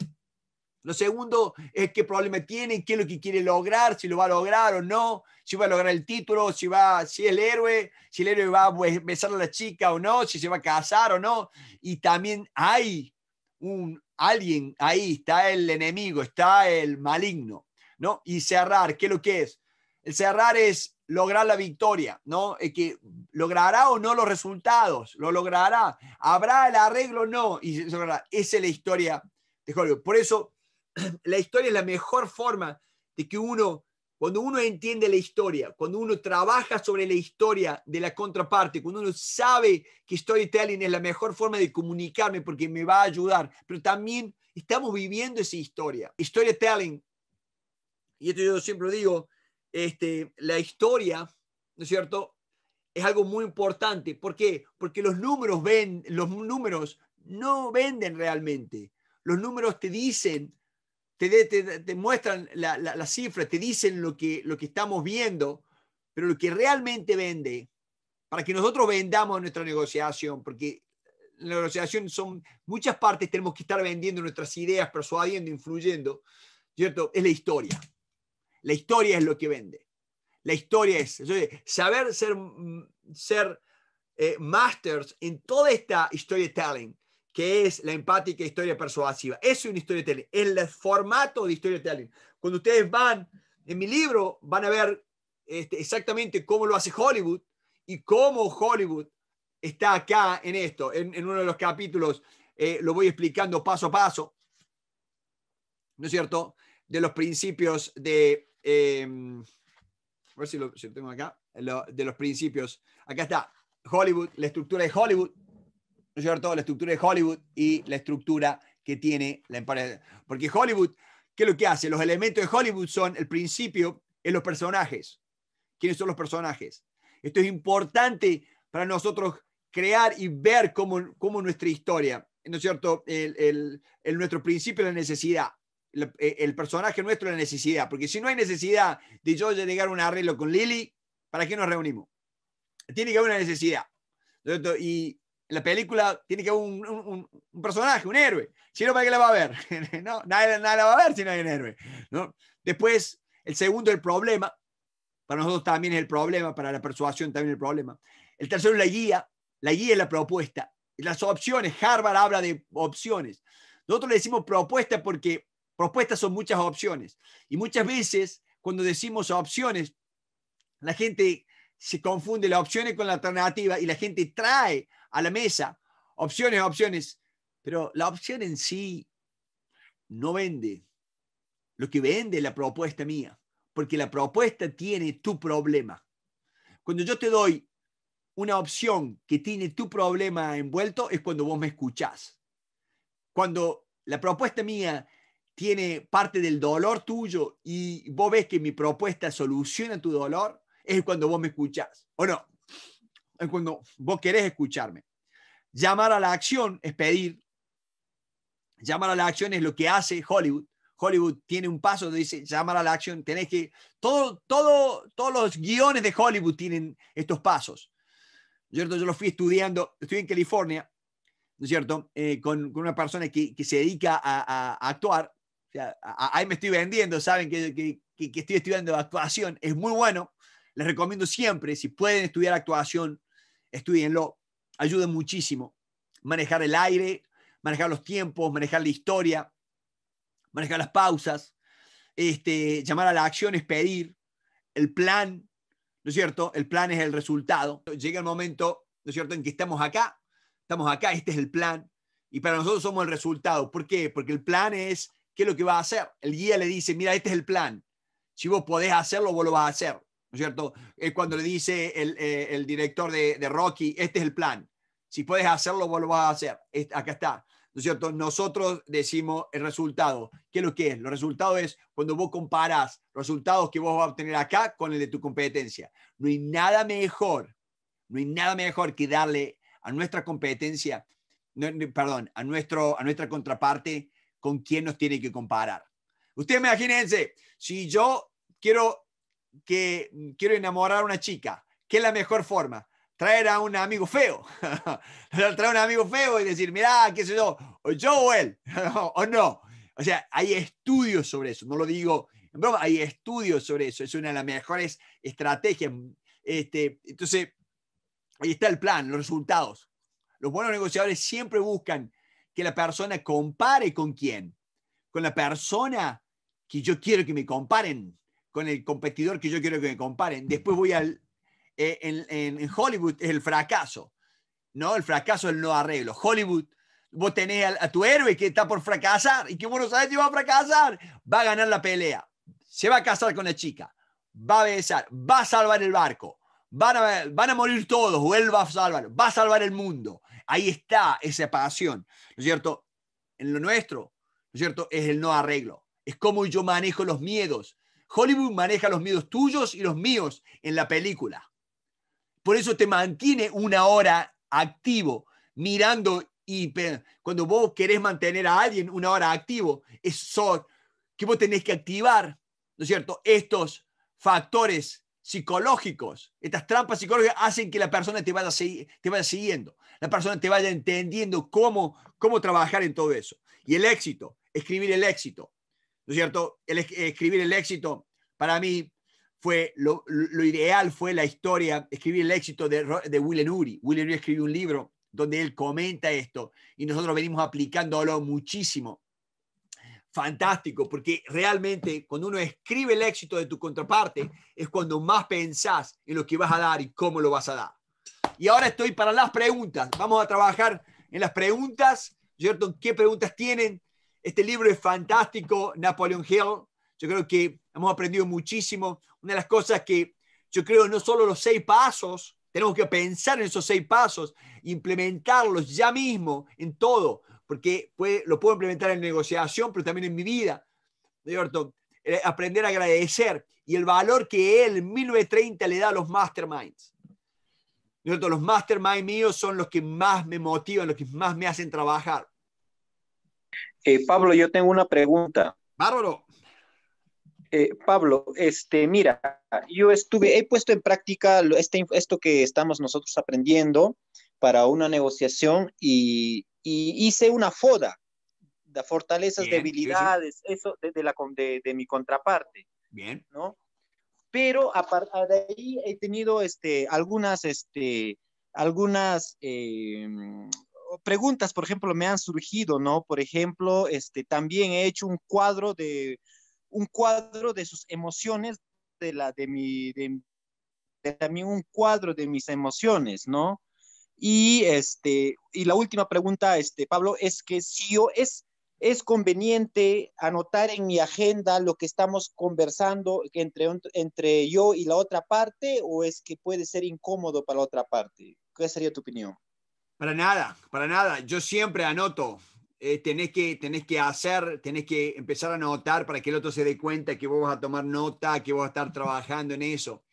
Lo segundo es qué problema tiene, qué es lo que quiere lograr, si lo va a lograr o no, si va a lograr el título, si, va, si es el héroe, si el héroe va a besar a la chica o no, si se va a casar o no. Y también hay un alguien, ahí está el enemigo, está el maligno, ¿no? Y cerrar, ¿qué es lo que es? El cerrar es lograr la victoria, ¿no? Es que logrará o no los resultados, lo logrará. ¿Habrá el arreglo o no? Y esa es la historia de Hollywood. Por eso, la historia es la mejor forma de que uno, cuando uno entiende la historia, cuando uno trabaja sobre la historia de la contraparte, cuando uno sabe que storytelling es la mejor forma de comunicarme porque me va a ayudar, pero también estamos viviendo esa historia. Storytelling, y esto yo siempre lo digo, este, la historia, ¿no es cierto? Es algo muy importante. ¿Por qué? Porque los números, ven, los números no venden realmente. Los números te dicen, te, te, muestran las la, la cifras, te dicen lo que, lo que estamos viendo, pero lo que realmente vende, para que nosotros vendamos nuestra negociación, porque la negociación son muchas partes, tenemos que estar vendiendo nuestras ideas, persuadiendo, influyendo, ¿cierto? Es la historia. La historia es lo que vende. La historia es saber ser, mm, ser eh, masters en toda esta storytelling, que es la empática historia persuasiva. Es una storytelling, es el formato de storytelling. Cuando ustedes van en mi libro, van a ver este, exactamente cómo lo hace Hollywood y cómo Hollywood está acá en esto. En, uno de los capítulos eh, lo voy explicando paso a paso, ¿no es cierto? De los principios de Em, a ver si lo, tengo acá, de los principios. Acá está Hollywood, la estructura de Hollywood, ¿no es cierto? La estructura de Hollywood y la estructura que tiene la empresa. Porque Hollywood, ¿qué es lo que hace? Los elementos de Hollywood son el principio en los personajes. ¿Quiénes son los personajes? Esto es importante para nosotros crear y ver cómo, cómo nuestra historia, ¿no es cierto? El, el, nuestro principio la necesidad. Eh, el, personaje nuestro la necesidad, porque si no hay necesidad de yo llegar a un arreglo con Lily, ¿para qué nos reunimos? Tiene que haber una necesidad. Y la película tiene que haber un, personaje, un héroe. Si no, ¿para qué la va a ver? no, nadie, la va a ver si no hay un héroe. ¿no? Después, el segundo, el problema. Para nosotros también es el problema, para la persuasión también es el problema. El tercero es la guía. La guía es la propuesta. Las opciones. Harvard habla de opciones. Nosotros le decimos propuesta porque Propuestas son muchas opciones. Y muchas veces cuando decimos opciones, la gente se confunde las opciones con la alternativa y la gente trae a la mesa opciones, opciones, pero la opción en sí no vende. Lo que vende la propuesta mía, porque la propuesta tiene tu problema. Cuando yo te doy una opción que tiene tu problema envuelto es cuando vos me escuchás. Cuando la propuesta mía tiene parte del dolor tuyo y vos ves que mi propuesta soluciona tu dolor, es cuando vos me escuchás, o no, es cuando vos querés escucharme. Llamar a la acción es pedir, llamar a la acción es lo que hace Hollywood. Hollywood tiene un paso, dice llamar a la acción, tenés que, todo, todo, todos los guiones de Hollywood tienen estos pasos. Yo, yo lo fui estudiando, estuve en California, ¿no es cierto? Eh, con, con, una persona que, que se dedica a, actuar ahí me estoy vendiendo, saben que, que, que, estoy estudiando actuación, es muy bueno. Les recomiendo siempre, si pueden estudiar actuación, estudienlo. Ayuda muchísimo. Manejar el aire, manejar los tiempos, manejar la historia, manejar las pausas, este, llamar a la acción es pedir, el plan, ¿no es cierto? El plan es el resultado. Llega el momento, ¿no es cierto?, en que estamos acá, estamos acá, este es el plan, y para nosotros somos el resultado. ¿Por qué? Porque el plan es qué es lo que va a hacer. El guía le dice, mira, este es el plan. Si vos podés hacerlo, vos lo vas a hacer. ¿No es cierto? Es cuando le dice el, eh, el director de, de, Rocky, este es el plan. Si podés hacerlo, vos lo vas a hacer. Acá está. ¿No es cierto? Nosotros decimos el resultado. ¿Qué es lo que es? Los resultado es cuando vos comparás los resultados que vos vas a obtener acá con el de tu competencia. No hay nada mejor, no hay nada mejor que darle a nuestra competencia, perdón, a, nuestro, a nuestra contraparte con quién nos tiene que comparar. Ustedes imagínense, si yo quiero, que, quiero enamorar a una chica, ¿qué es la mejor forma? Traer a un amigo feo. Traer a un amigo feo y decir, mira, qué sé yo, o yo o él, o no. O sea, hay estudios sobre eso, no lo digo en broma, hay estudios sobre eso, es una de las mejores estrategias. Este, entonces, ahí está el plan, los resultados. Los buenos negociadores siempre buscan que la persona compare con quién, con la persona que yo quiero que me comparen, con el competidor que yo quiero que me comparen. Después voy al, eh, en, Hollywood es el fracaso, ¿no? El fracaso el no arreglo. Hollywood, vos tenés a, tu héroe que está por fracasar y que vos no sabes si va a fracasar, va a ganar la pelea, se va a casar con la chica, va a besar, va a salvar el barco, van a, van a morir todos o él va a salvar, va a salvar el mundo Ahí está esa pasión, ¿no es cierto? En lo nuestro, ¿no es cierto? Es el no arreglo. Es como yo manejo los miedos. Hollywood maneja los miedos tuyos y los míos en la película. Por eso te mantiene una hora activo, mirando y cuando vos querés mantener a alguien una hora activo, es que vos tenés que activar, ¿no es cierto? Estos factores psicológicos, estas trampas psicológicas hacen que la persona te te vaya siguiendo la persona te vaya entendiendo cómo, cómo trabajar en todo eso. Y el éxito, escribir el éxito, ¿no es cierto? El, escribir el éxito, para mí, fue lo, lo, ideal fue la historia, escribir el éxito de, de Will Uri Uri escribió un libro donde él comenta esto y nosotros venimos aplicándolo muchísimo. Fantástico, porque realmente cuando uno escribe el éxito de tu contraparte es cuando más pensás en lo que vas a dar y cómo lo vas a dar. Y ahora estoy para las preguntas. Vamos a trabajar en las preguntas. ¿qué preguntas tienen? Este libro es fantástico, Napoleon Hill. Yo creo que hemos aprendido muchísimo. Una de las cosas que yo creo no solo los seis pasos, tenemos que pensar en esos seis pasos, implementarlos ya mismo en todo, porque lo puedo implementar en negociación, pero también en mi vida. Jordan, eh, aprender a agradecer y el valor que él en 1930 le da a los masterminds. Los mastermind míos son los que más me motivan, los que más me hacen trabajar. Eh, Pablo, yo tengo una pregunta. Bárbaro. Eh, Pablo, este, mira, yo estuve, he puesto en práctica este, esto que estamos nosotros aprendiendo para una negociación y, hice una foda de fortalezas, debilidades, eso de, la, de, de mi contraparte. Bien. ¿No? pero a de ahí he tenido este, algunas, este, algunas eh, preguntas, por ejemplo, me han surgido, ¿no? Por ejemplo, este, también he hecho un cuadro de, un cuadro de sus emociones, de la, de mi, también un cuadro de mis emociones, ¿no? Y este, y la última pregunta, este, Pablo, es que si yo, es, es conveniente anotar en mi agenda lo que estamos conversando entre, entre yo y la otra parte o es que puede ser incómodo para la otra parte? ¿Cuál sería tu opinión? Para nada, para nada. Yo siempre anoto. Eh, tenés, que, tenés que hacer, tenés que empezar a anotar para que el otro se dé cuenta que vos vas a tomar nota, que vos vas a estar trabajando en eso.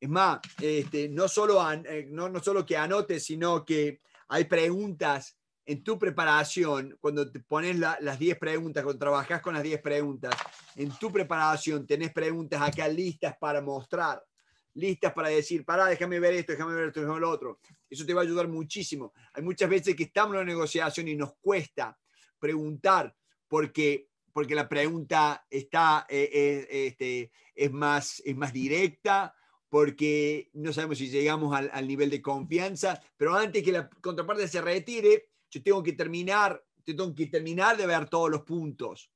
Es más, este, no, solo eh, no, no solo que anotes, sino que hay preguntas en tu preparación, cuando te pones las 10 preguntas, cuando trabajas con las 10 preguntas, en tu preparación tenés preguntas acá listas para mostrar, listas para decir, pará, déjame ver esto, déjame ver esto, déjame ver lo otro. Eso te va a ayudar muchísimo. Hay muchas veces que estamos en la negociación y nos cuesta preguntar porque, porque la pregunta está, eh, eh, este, es, más, más directa, porque no sabemos si llegamos al, al nivel de confianza, pero antes que la contraparte se retire, yo tengo que terminar, tengo que terminar de ver todos los puntos.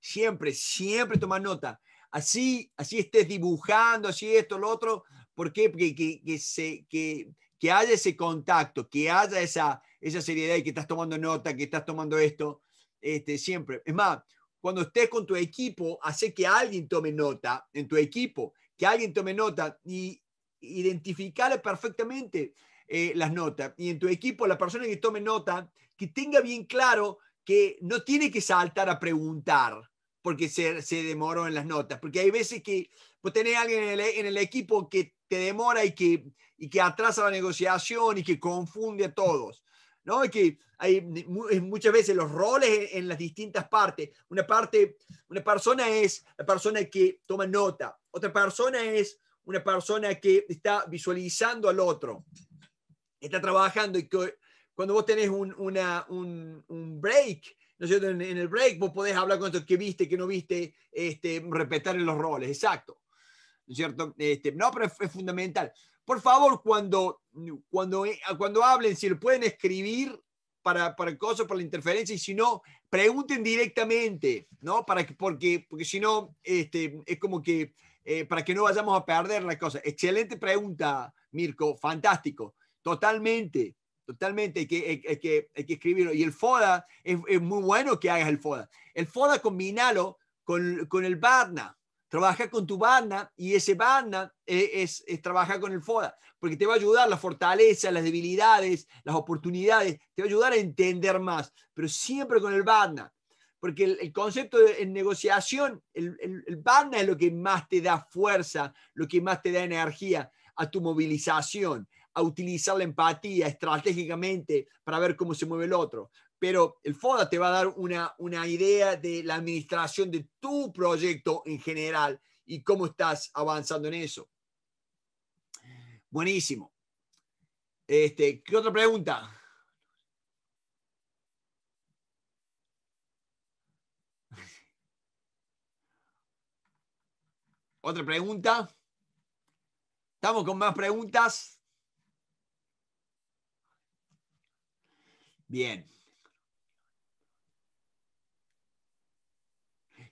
Siempre, siempre toma nota. Así, así estés dibujando, así esto, lo otro. ¿Por qué? Porque que, que se, que, que haya ese contacto, que haya esa, esa seriedad y que estás tomando nota, que estás tomando esto, este, siempre. Es más, cuando estés con tu equipo, hace que alguien tome nota en tu equipo, que alguien tome nota y identificarle perfectamente eh, las notas. Y en tu equipo, la persona que tome nota, que tenga bien claro que no tiene que saltar a preguntar porque se, se demoró en las notas. Porque hay veces que tener tenés alguien e, en el, equipo que te demora y que, y que atrasa la negociación y que confunde a todos. ¿no? que hay muchas veces los roles en, en, las distintas partes. Una parte, una persona es la persona que toma nota, otra persona es una persona que está visualizando al otro está trabajando y cuando vos tenés un, break, ¿no en, en, el break vos podés hablar con esto que viste, que no viste, este, respetar los roles, exacto. ¿No es cierto? Este, no, pero es, fundamental. Por favor, cuando, cuando, eh, cuando hablen, si lo pueden escribir para, para cosas, para la interferencia, y si no, pregunten directamente, ¿no? Para que, porque, si no, este, es como que, eh, para que no vayamos a perder la cosa Excelente pregunta, Mirko, fantástico. Totalmente, totalmente. Hay que, hay, que, escribirlo. Y el FODA, es, muy bueno que hagas el FODA. El FODA combínalo con, el BARNA. Trabaja con tu BARNA y ese BARNA es, es, trabajar con el FODA, porque te va a ayudar las fortalezas, las debilidades, las oportunidades, te va a ayudar a entender más, pero siempre con el BARNA porque el, concepto de negociación, el, el, es lo que más te da fuerza, lo que más te da energía a tu movilización, a utilizar la empatía estratégicamente para ver cómo se mueve el otro. Pero el FODA te va a dar una, idea de la administración de tu proyecto en general y cómo estás avanzando en eso. Buenísimo. Este, ¿Qué otra pregunta? ¿Otra pregunta? ¿Estamos con más preguntas? Bien.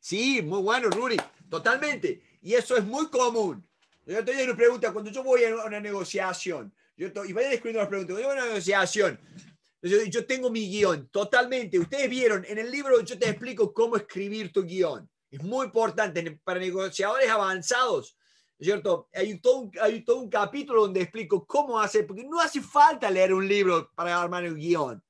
Sí, muy bueno, Ruri, totalmente. Y eso es muy común. Yo pregunta, cuando yo voy a una negociación, y vaya escribiendo las preguntas, cuando yo voy a una negociación, yo, tengo mi guión, totalmente. Ustedes vieron, en el libro yo te explico cómo escribir tu guión. Es muy importante para negociadores avanzados, ¿cierto? Hay todo, un, hay todo un capítulo donde explico cómo hacer, porque no hace falta leer un libro para armar un guión.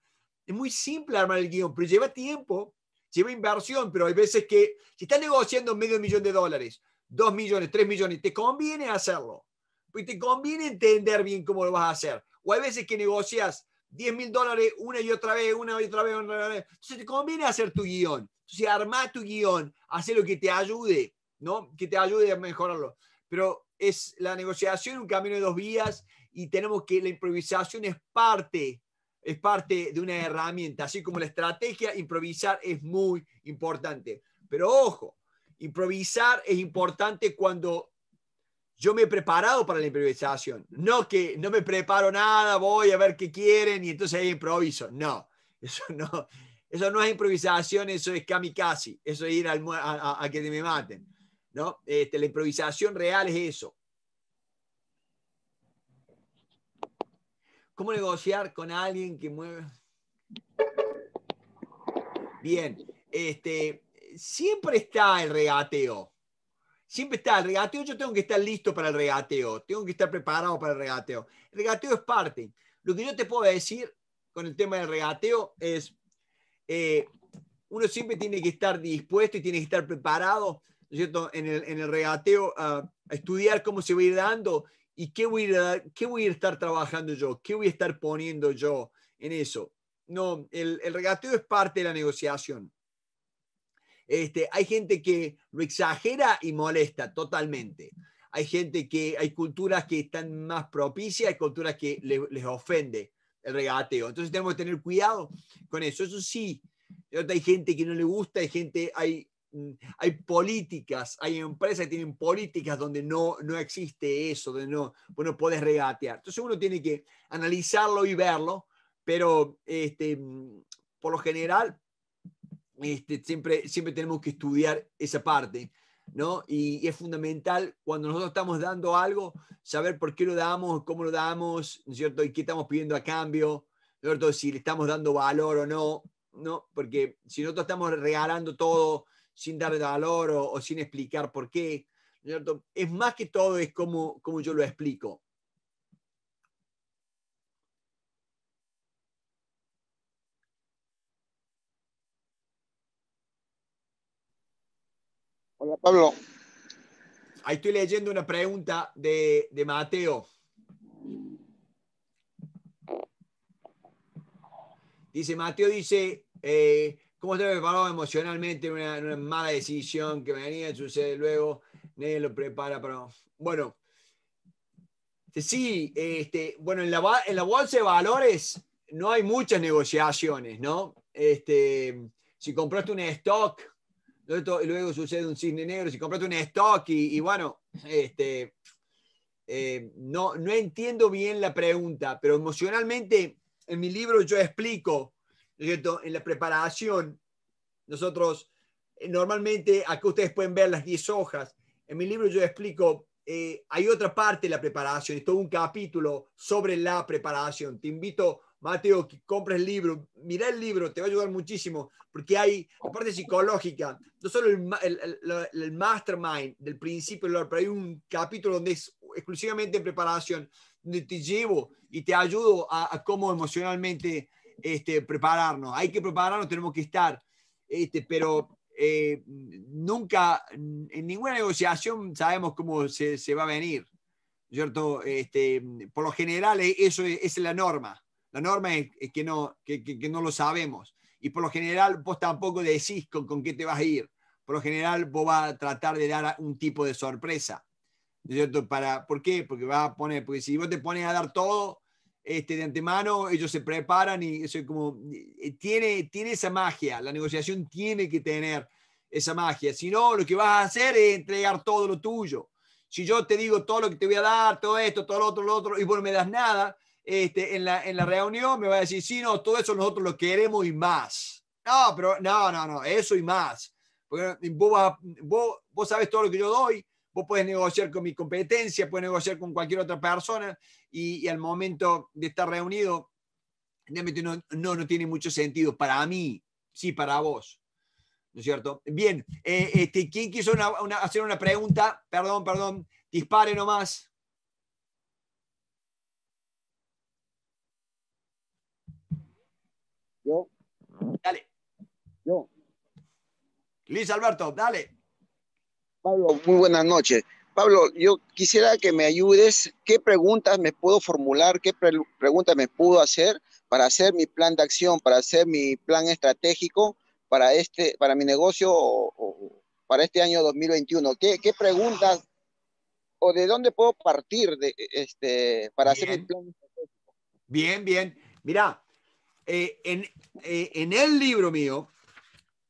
Es muy simple armar el guión, pero lleva tiempo, lleva inversión, pero hay veces que si estás negociando medio millón de dólares, dos millones, tres millones, te conviene hacerlo. pues te conviene entender bien cómo lo vas a hacer. O hay veces que negocias 10 mil dólares una y otra vez, una y otra vez, una y otra vez. Entonces te conviene hacer tu guión. Entonces arma tu guión, hace lo que te ayude, ¿no? Que te ayude a mejorarlo. Pero es la negociación un camino de dos vías y tenemos que la improvisación es parte es parte de una herramienta, así como la estrategia, improvisar es muy importante. Pero ojo, improvisar es importante cuando yo me he preparado para la improvisación, no que no me preparo nada, voy a ver qué quieren y entonces ahí improviso. No, eso no, eso no es improvisación, eso es kamikaze, eso es ir al, a, que me maten. ¿no? Este, la improvisación real es eso, ¿Cómo negociar con alguien que mueve? Bien, este, siempre está el regateo. Siempre está el regateo. Yo tengo que estar listo para el regateo. Tengo que estar preparado para el regateo. El regateo es parte. Lo que yo te puedo decir con el tema del regateo es, eh, uno siempre tiene que estar dispuesto y tiene que estar preparado, ¿no es cierto? En el, en el regateo a estudiar cómo se va a ir dando ¿Y qué voy, a, qué voy a estar trabajando yo? ¿Qué voy a estar poniendo yo en eso? No, el, regateo es parte de la negociación. Este, hay gente que lo exagera y molesta totalmente. Hay gente que, hay culturas que están más propicias, hay culturas que les ofende el regateo. Entonces tenemos que tener cuidado con eso. Eso sí, hay gente que no le gusta, hay gente, hay Mm, hay políticas, hay empresas que tienen políticas donde no, no existe eso, donde no, bueno puedes regatear. Entonces uno tiene que analizarlo y verlo, pero este, mm, por lo general este, siempre, siempre tenemos que estudiar esa parte. ¿No? Y, es fundamental cuando nosotros estamos dando algo, saber por qué lo damos, cómo lo damos, ¿no es cierto? Y qué estamos pidiendo a cambio, ¿no es cierto? Si le estamos dando valor o no, ¿no? Porque si nosotros estamos regalando todo, sin dar valor o, sin explicar por qué. Es más que todo, es como, como yo lo explico. Hola, Pablo. Ahí estoy leyendo una pregunta de, Mateo. Dice, Mateo dice, eh, cómo te preparado emocionalmente una, mala decisión que venía, sucede luego, nadie lo prepara pero Bueno, sí, este, bueno, en la, bolsa de valores no hay muchas negociaciones, ¿no? Este, si compraste un stock, luego sucede un cisne negro, si compraste un stock y, bueno, este, eh, no, no entiendo bien la pregunta, pero emocionalmente en mi libro yo explico ¿no En la preparación, nosotros, eh, normalmente, acá ustedes pueden ver las 10 hojas. En mi libro yo explico, eh, hay otra parte de la preparación, es todo un capítulo sobre la preparación. Te invito, Mateo, que compres el libro, mira el libro, te va a ayudar muchísimo, porque hay la parte psicológica, no solo el, el, el, mastermind del principio, pero hay un capítulo donde es exclusivamente en preparación, donde te llevo y te ayudo a, a cómo emocionalmente este, prepararnos, hay que prepararnos, tenemos que estar. Este, pero eh, nunca, en ninguna negociación sabemos cómo se, va a venir, ¿cierto? Este, por lo general, eh, eso es, la norma. La norma es, que, no, no lo sabemos. Y por lo general, vos tampoco decís con, con qué te vas a ir. Por lo general, vos vas a tratar de dar un tipo de sorpresa. ¿Cierto? Para, ¿Por qué? Porque, vas a poner, porque si vos te pones a dar todo, este, de antemano, ellos se preparan y como, eh, tiene, tiene esa magia, la negociación tiene que tener esa magia, si no, lo que vas a hacer es entregar todo lo tuyo. Si yo te digo todo lo que te voy a dar, todo esto, todo lo otro, lo otro, y vos no me das nada, este, en, la, en la reunión me va a decir, sí, no, todo eso nosotros lo queremos y más. No, pero no, no, no, eso y más. Porque vos, vos sabes todo lo que yo doy, vos podés negociar con mi competencia, puedes negociar con cualquier otra persona y, al momento de estar reunido, realmente no, no, tiene mucho sentido para mí, sí para vos. ¿No es cierto? Bien, eh, este, ¿quién quiso hacer una pregunta? Perdón, perdón, dispare nomás. Yo. Dale. Yo. Luis Alberto, dale. Pablo, muy buenas noches. Pablo, yo quisiera que me ayudes. ¿Qué preguntas me puedo formular? ¿Qué preguntas me puedo hacer para hacer mi plan de acción, para hacer mi plan estratégico para, este, para mi negocio para este año 2021? ¿Qué, preguntas o de dónde puedo partir de, este, para hacer mi plan Bien, bien. Mira, eh, eh, en, el libro mío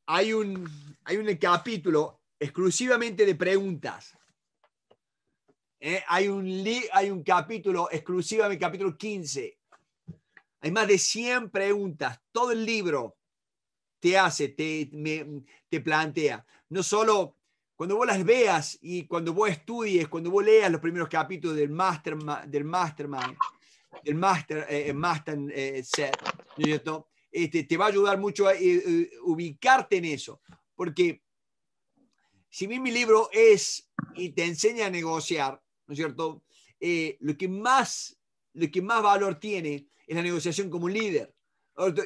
hay un, hay un capítulo exclusivamente de preguntas. Eh, hay, un hay un capítulo exclusivamente, capítulo 15. Hay más de 100 preguntas. Todo el libro te hace, te, te plantea. No solo cuando vos las veas y cuando vos estudies, cuando vos leas los primeros capítulos del master, del mastermind, del master, eh, eh master eh, set, este, te va a ayudar mucho a ubicarte en eso, porque si bien mi libro es y te enseña a negociar, ¿no es cierto? Eh, lo, que más, lo que más valor tiene es la negociación como líder.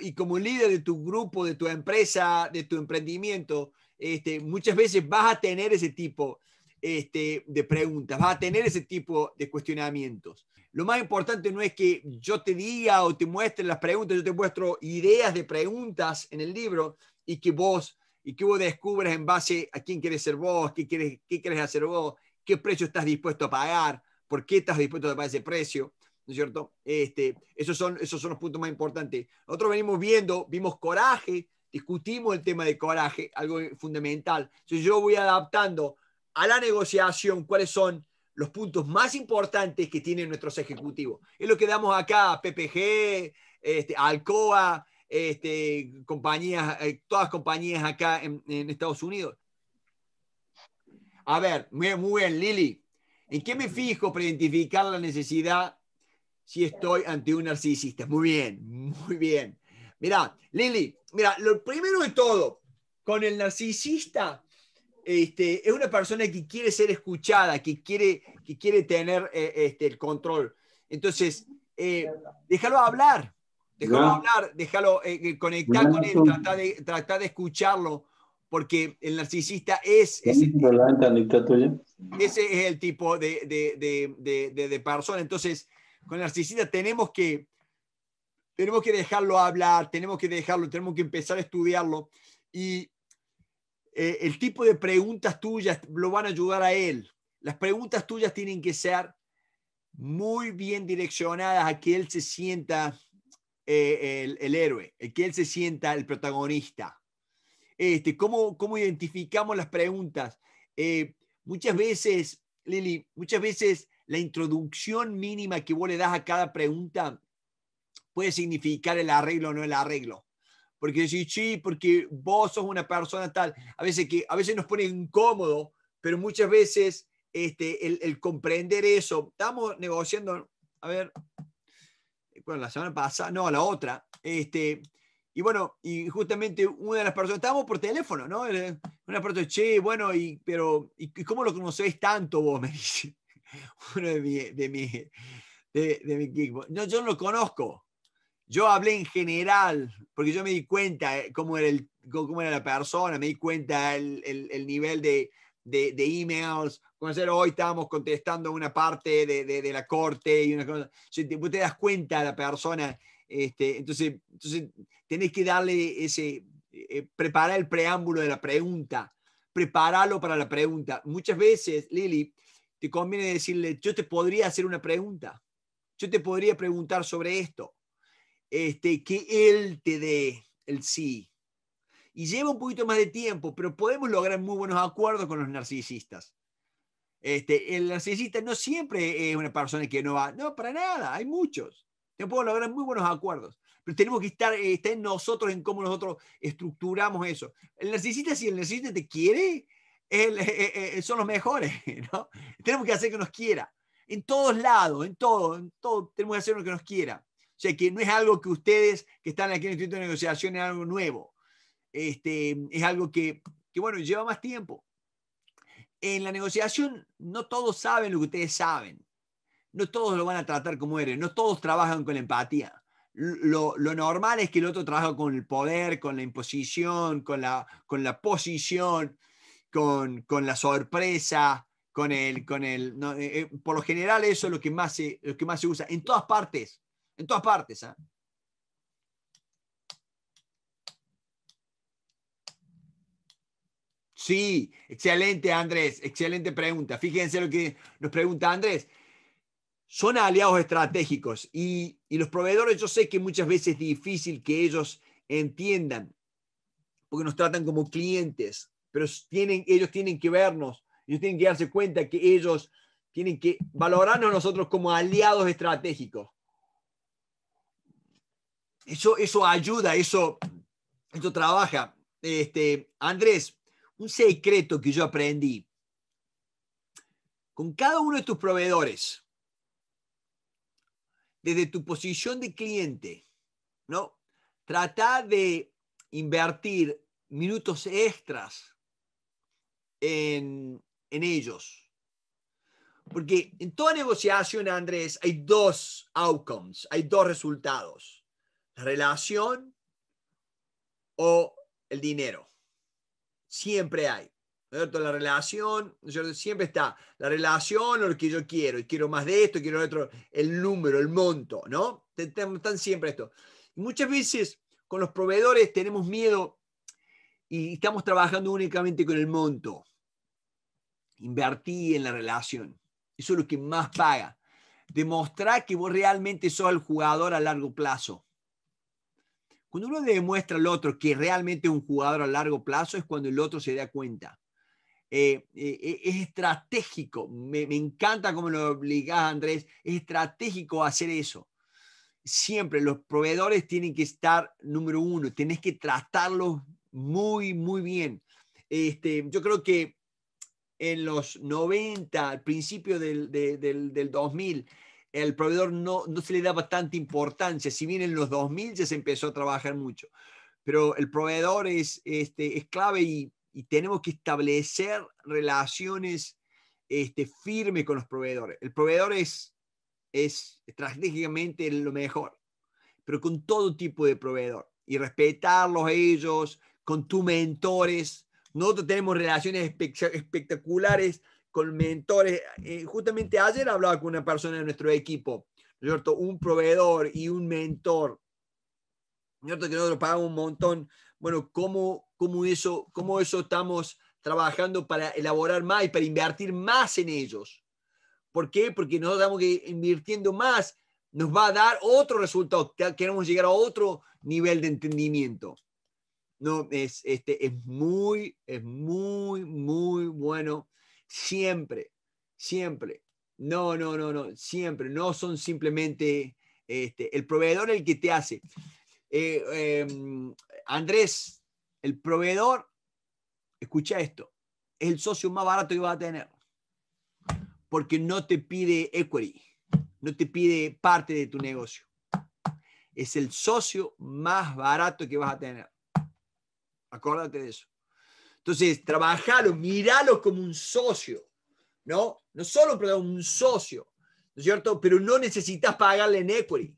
Y como líder de tu grupo, de tu empresa, de tu emprendimiento, este, muchas veces vas a tener ese tipo este, de preguntas, vas a tener ese tipo de cuestionamientos. Lo más importante no es que yo te diga o te muestre las preguntas, yo te muestro ideas de preguntas en el libro y que vos y que vos descubres en base a quién quieres ser vos, qué quieres, qué quieres hacer vos, qué precio estás dispuesto a pagar, por qué estás dispuesto a pagar ese precio, ¿no es cierto? Este, esos, son, esos son los puntos más importantes. Nosotros venimos viendo, vimos coraje, discutimos el tema de coraje, algo fundamental. yo voy adaptando a la negociación cuáles son los puntos más importantes que tienen nuestros ejecutivos. Es lo que damos acá a PPG, este, a Alcoa, este, compañías, eh, todas compañías acá en, Estados Unidos. A ver, muy, bien, Lili. ¿En qué me fijo para identificar la necesidad si estoy ante un narcisista? Muy bien, muy bien. Mira, Lili, mira, lo primero de todo, con el narcisista, este, es una persona que quiere ser escuchada, que quiere, que quiere tener eh, este, el control. Entonces, eh, déjalo hablar, Déjalo hablar, déjalo eh, eh, conectar con él, tratar de, de escucharlo, porque el narcisista es ese es el tipo de, persona. Entonces, con el narcisista tenemos que, tenemos que dejarlo hablar, tenemos que dejarlo, tenemos que empezar a estudiarlo. Y eh, el tipo de preguntas tuyas lo van a ayudar a él. Las preguntas tuyas tienen que ser muy bien direccionadas a que él se sienta eh, el, héroe, el que él se sienta el protagonista. Este, ¿cómo, ¿Cómo identificamos las preguntas? Eh, muchas veces, Lili, muchas veces la introducción mínima que vos le das a cada pregunta puede significar el arreglo o no el arreglo. Porque decís, sí, porque vos sos una persona tal, a veces, que, a veces nos pone incómodo, pero muchas veces este, el, el comprender eso, estamos negociando, a ver, bueno, la semana pasada, no, la otra. Este, y bueno, y justamente una de las personas, estábamos por teléfono, ¿no? Eh, una persona, che, bueno, y, pero, ¿y cómo lo conocéis tanto vos? Me dice uno de mi, de mi, de, mi equipo. No, yo no lo conozco. Yo hablé en general, porque yo me di cuenta eh, cómo era, el, cómo era la persona, me di cuenta el, el, nivel de, de, de, emails, hoy estábamos contestando una parte de, la corte y una cosa. Vos te das cuenta la persona. Este, entonces, entonces, tenés que darle ese, eh, eh, preparar el preámbulo de la pregunta, prepararlo para la pregunta. Muchas veces, Lili, te conviene decirle, yo te podría hacer una pregunta, yo te podría preguntar sobre esto, este, que él te dé el sí. Y lleva un poquito más de tiempo, pero podemos lograr muy buenos acuerdos con los narcisistas. Este, el narcisista no siempre es una persona que no va, no, para nada, hay muchos. Te puedo lograr muy buenos acuerdos, pero tenemos que estar, eh, en nosotros en cómo nosotros estructuramos eso. El narcisista, si el narcisista te quiere, eh, eh, son los mejores, Tenemos que hacer que nos quiera. En todos lados, en todo, en todo, tenemos que hacer lo que nos quiera. O sea, que no es algo que ustedes que están aquí en el Instituto de Negociación es algo nuevo. Este, es algo que, que, bueno, lleva más tiempo en la negociación no todos saben lo que ustedes saben. No todos lo van a tratar como eres. No todos trabajan con empatía. Lo, normal es que el otro trabaja con el poder, con la imposición, con la, con la posición, con, la sorpresa, con el... Con eh, eh, por lo general eso es lo que, más se, lo que más se usa. En todas partes. En todas partes. ¿ah? Sí, excelente Andrés, excelente pregunta. Fíjense lo que nos pregunta Andrés. Son aliados estratégicos y, los proveedores yo sé que muchas veces es difícil que ellos entiendan, porque nos tratan como clientes, pero tienen, ellos tienen que vernos, ellos tienen que darse cuenta que ellos tienen que valorarnos nosotros como aliados estratégicos. Eso, eso ayuda, eso, eso trabaja. Este, Andrés, un secreto que yo aprendí. Con cada uno de tus proveedores, desde tu posición de cliente, ¿no? Trata de invertir minutos extras en, en ellos. Porque en toda negociación, Andrés, hay dos outcomes, hay dos resultados. La relación o el dinero siempre hay. cierto la relación, siempre está la relación o lo que yo quiero, quiero más de esto, quiero otro, el número, el monto, ¿no? Están siempre esto. Muchas veces con los proveedores tenemos miedo y estamos trabajando únicamente con el monto. Invertir en la relación. Eso es lo que más paga. Demostrar que vos realmente sos el jugador a largo plazo. Cuando uno demuestra al otro que realmente es un jugador a largo plazo es cuando el otro se da cuenta. Eh, eh, es estratégico, me, encanta cómo lo obligás Andrés, es estratégico hacer eso. Siempre los proveedores tienen que estar número uno, tenés que tratarlos muy, muy bien. Este, yo creo que en los 90, al principio del, del, del 2000, el proveedor no, se le da bastante importancia, si bien en los 2000 ya se empezó a trabajar mucho, pero el proveedor es, este, es clave y, tenemos que establecer relaciones este, firmes con los proveedores. El proveedor es, es estratégicamente lo mejor, pero con todo tipo de proveedor y respetarlos a ellos, con tus mentores. Nosotros tenemos relaciones espectaculares con mentores. Eh, justamente ayer hablaba con una persona de nuestro equipo, cierto? Un proveedor y un mentor, ¿no Que nosotros pagamos un montón. Bueno, ¿cómo, cómo, eso, ¿cómo eso estamos trabajando para elaborar más y para invertir más en ellos? ¿Por qué? Porque nosotros estamos invirtiendo más nos va a dar otro resultado. Queremos llegar a otro nivel de entendimiento. No, es, este, es muy, es muy, muy bueno Siempre, siempre. No, no, no, no, siempre. No son simplemente este, el proveedor el que te hace. Eh, em, Andrés, el proveedor, escucha esto, es el socio más barato que vas a tener, porque no te pide equity, no te pide parte de tu negocio. Es el socio más barato que vas a tener. Acuérdate de eso. Entonces, trabajalo, míralo como un socio, ¿no? No solo pero un socio, ¿no es cierto? Pero no necesitas pagarle en equity.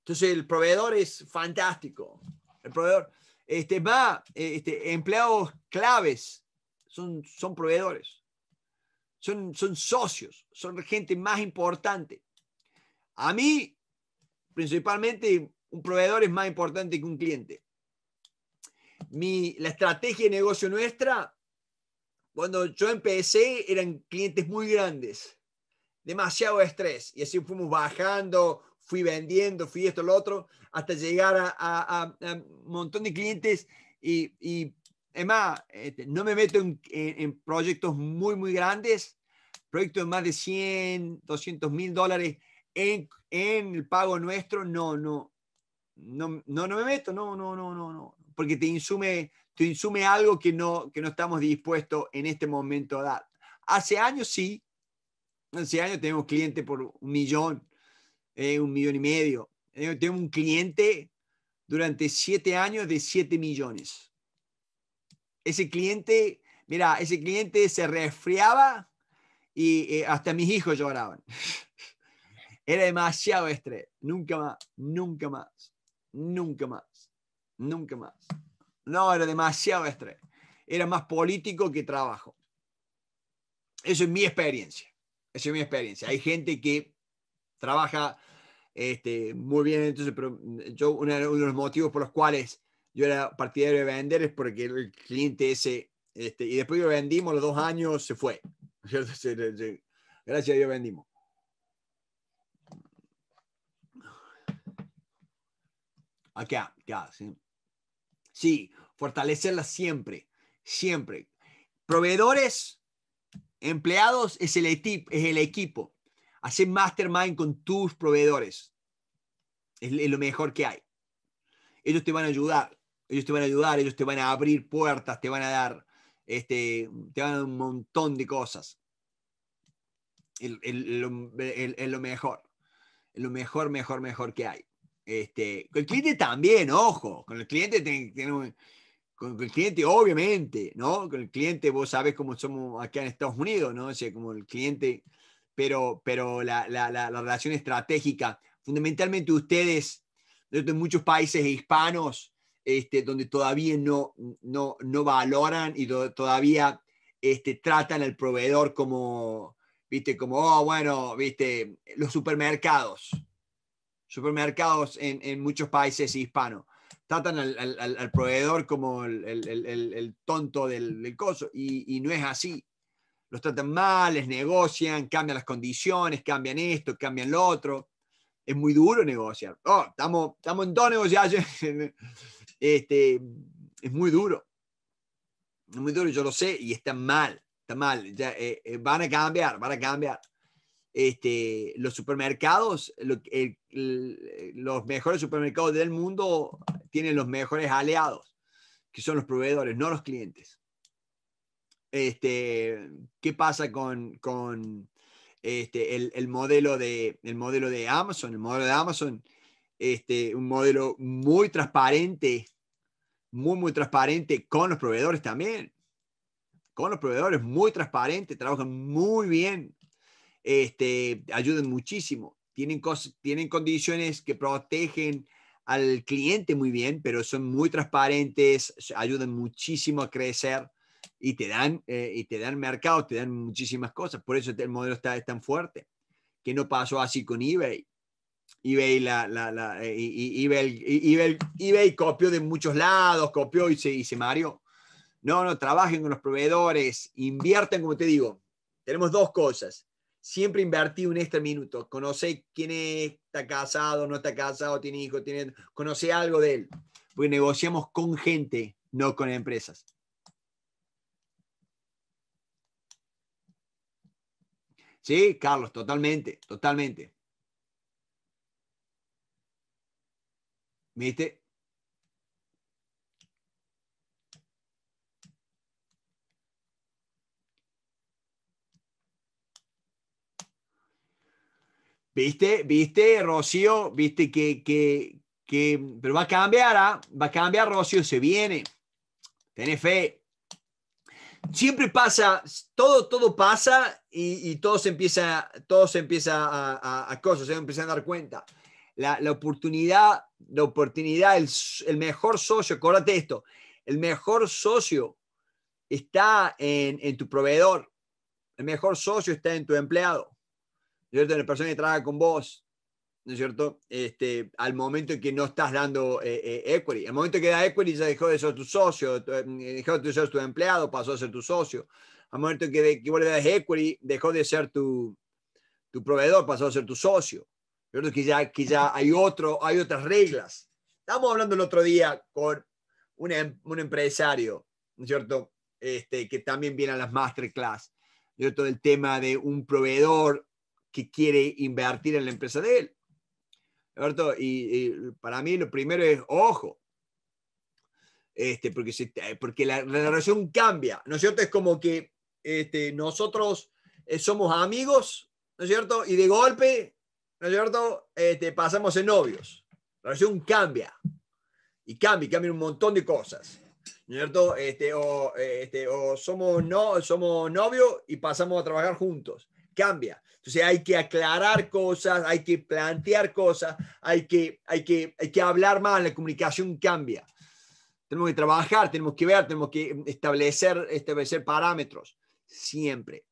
Entonces, el proveedor es fantástico. El proveedor, este, va, este, empleados claves son, son proveedores, son, son socios, son gente más importante. A mí, principalmente, un proveedor es más importante que un cliente mi, la estrategia de negocio nuestra, cuando yo empecé, eran clientes muy grandes, demasiado estrés, y así fuimos bajando, fui vendiendo, fui esto, lo otro, hasta llegar a, un montón de clientes y, además, este, no me meto en, proyectos muy, muy grandes, proyectos de más de 100, 200 mil dólares en, en, el pago nuestro, no, no, no, no, no me meto, no, no, no, no, no porque te insume, te insume algo que no, que no estamos dispuestos en este momento a dar. Hace años sí, hace años tenemos cliente por un millón, eh, un millón y medio. Eh, tengo un cliente durante siete años de siete millones. Ese cliente, mira, ese cliente se resfriaba y eh, hasta mis hijos lloraban. Era demasiado estrés. Nunca más, nunca más, nunca más. Nunca más. No, era demasiado estrés. Era más político que trabajo. Eso es mi experiencia. Eso es mi experiencia. Hay gente que trabaja este, muy bien, entonces, yo, uno de los motivos por los cuales yo era partidario de vender es porque el cliente ese, este, y después lo vendimos, los dos años se fue. Gracias a Dios vendimos. Acá, acá, sí. Sí, fortalecerlas siempre, siempre. Proveedores, empleados es el, es el equipo. Hacer mastermind con tus proveedores. Es, lo mejor que hay. Ellos te van a ayudar, ellos te van a ayudar, ellos te van a abrir puertas, te van a dar, este, te van a dar un montón de cosas. Es lo mejor. lo mejor, mejor, mejor que hay. Este, con el cliente también, ojo, con el cliente con el cliente obviamente, ¿no? Con el cliente vos sabes cómo somos acá en Estados Unidos, ¿no? O sea, como el cliente, pero, pero la, la, la, relación estratégica, fundamentalmente ustedes, de muchos países hispanos, este, donde todavía no, no, no valoran y todavía este, tratan al proveedor como, viste, como, oh, bueno, viste, los supermercados, supermercados en, muchos países hispanos. Tratan al, proveedor como el, tonto del, coso y, no es así. Los tratan mal, les negocian, cambian las condiciones, cambian esto, cambian lo otro. Es muy duro negociar. Oh, estamos, estamos en dos negociaciones. Este, es muy duro. Es muy duro, yo lo sé, y está mal, está mal. Ya, eh, eh, van a cambiar, van a cambiar este, los supermercados, los mejores supermercados del mundo tienen los mejores aliados, que son los proveedores, no los clientes. Este, ¿Qué pasa con, este, el, modelo de, el modelo de Amazon? El modelo de Amazon, este, un modelo muy transparente, muy, muy transparente con los proveedores también. Con los proveedores, muy transparente, trabajan muy bien este, ayudan muchísimo. Tienen, tienen condiciones que protegen al cliente muy bien, pero son muy transparentes, ayudan muchísimo a crecer y te dan, eh, y te dan mercado, te dan muchísimas cosas. Por eso el modelo está es tan fuerte, que no pasó así con eBay. eBay, la, la, eh, eBay, eBay, eBay, copió de muchos lados, copió y se, y se No, no, trabajen con los proveedores, inviertan, como te digo. Tenemos dos cosas siempre invertí un extra minuto. Conoce quién está casado, no está casado, tiene hijos, tiene, conoce algo de él. Porque negociamos con gente, no con empresas. Sí, Carlos, totalmente, totalmente. ¿Viste? ¿Viste? ¿Viste, Rocío? ¿Viste que, que, que pero va a cambiar, ah? va a cambiar, Rocío, se viene. Tiene fe. Siempre pasa, todo, todo pasa y, todo se empieza, todo se empieza a, a, cosas, se empieza a dar cuenta. La, oportunidad, la oportunidad, el, el mejor socio, acuérdate esto, el mejor socio está en tu proveedor, el mejor socio está en tu empleado ¿no cierto? La persona que trabaja con vos, ¿no es cierto? Este, al momento en que no estás dando eh, eh, equity. Al momento que da equity ya dejó de ser tu socio, eh, dejó de ser tu empleado, pasó a ser tu socio. Al momento en que, de, que equity, dejó de ser tu, tu proveedor, pasó a ser tu socio. pero que ya, que ya hay, otro, hay otras reglas. Estábamos hablando el otro día con em, un, empresario, ¿no es cierto? Este, que también viene a las masterclass, ¿no es cierto? El tema de un proveedor que quiere invertir en la empresa de él. ¿Cierto? y, para mí lo primero es, ojo, este, porque, porque la, relación cambia, ¿no es cierto? Es como que este, nosotros eh, somos amigos, ¿no es cierto? Y de golpe, ¿no es cierto? Este, pasamos en novios. La relación cambia. Y cambia, cambia un montón de cosas. ¿No es cierto? Este, o, este, o somos, no, somos novios y pasamos a trabajar juntos cambia. Entonces hay que aclarar cosas, hay que plantear cosas, hay que, hay que, hay que hablar más, la comunicación cambia. Tenemos que trabajar, tenemos que ver, tenemos que establecer, establecer parámetros. Siempre,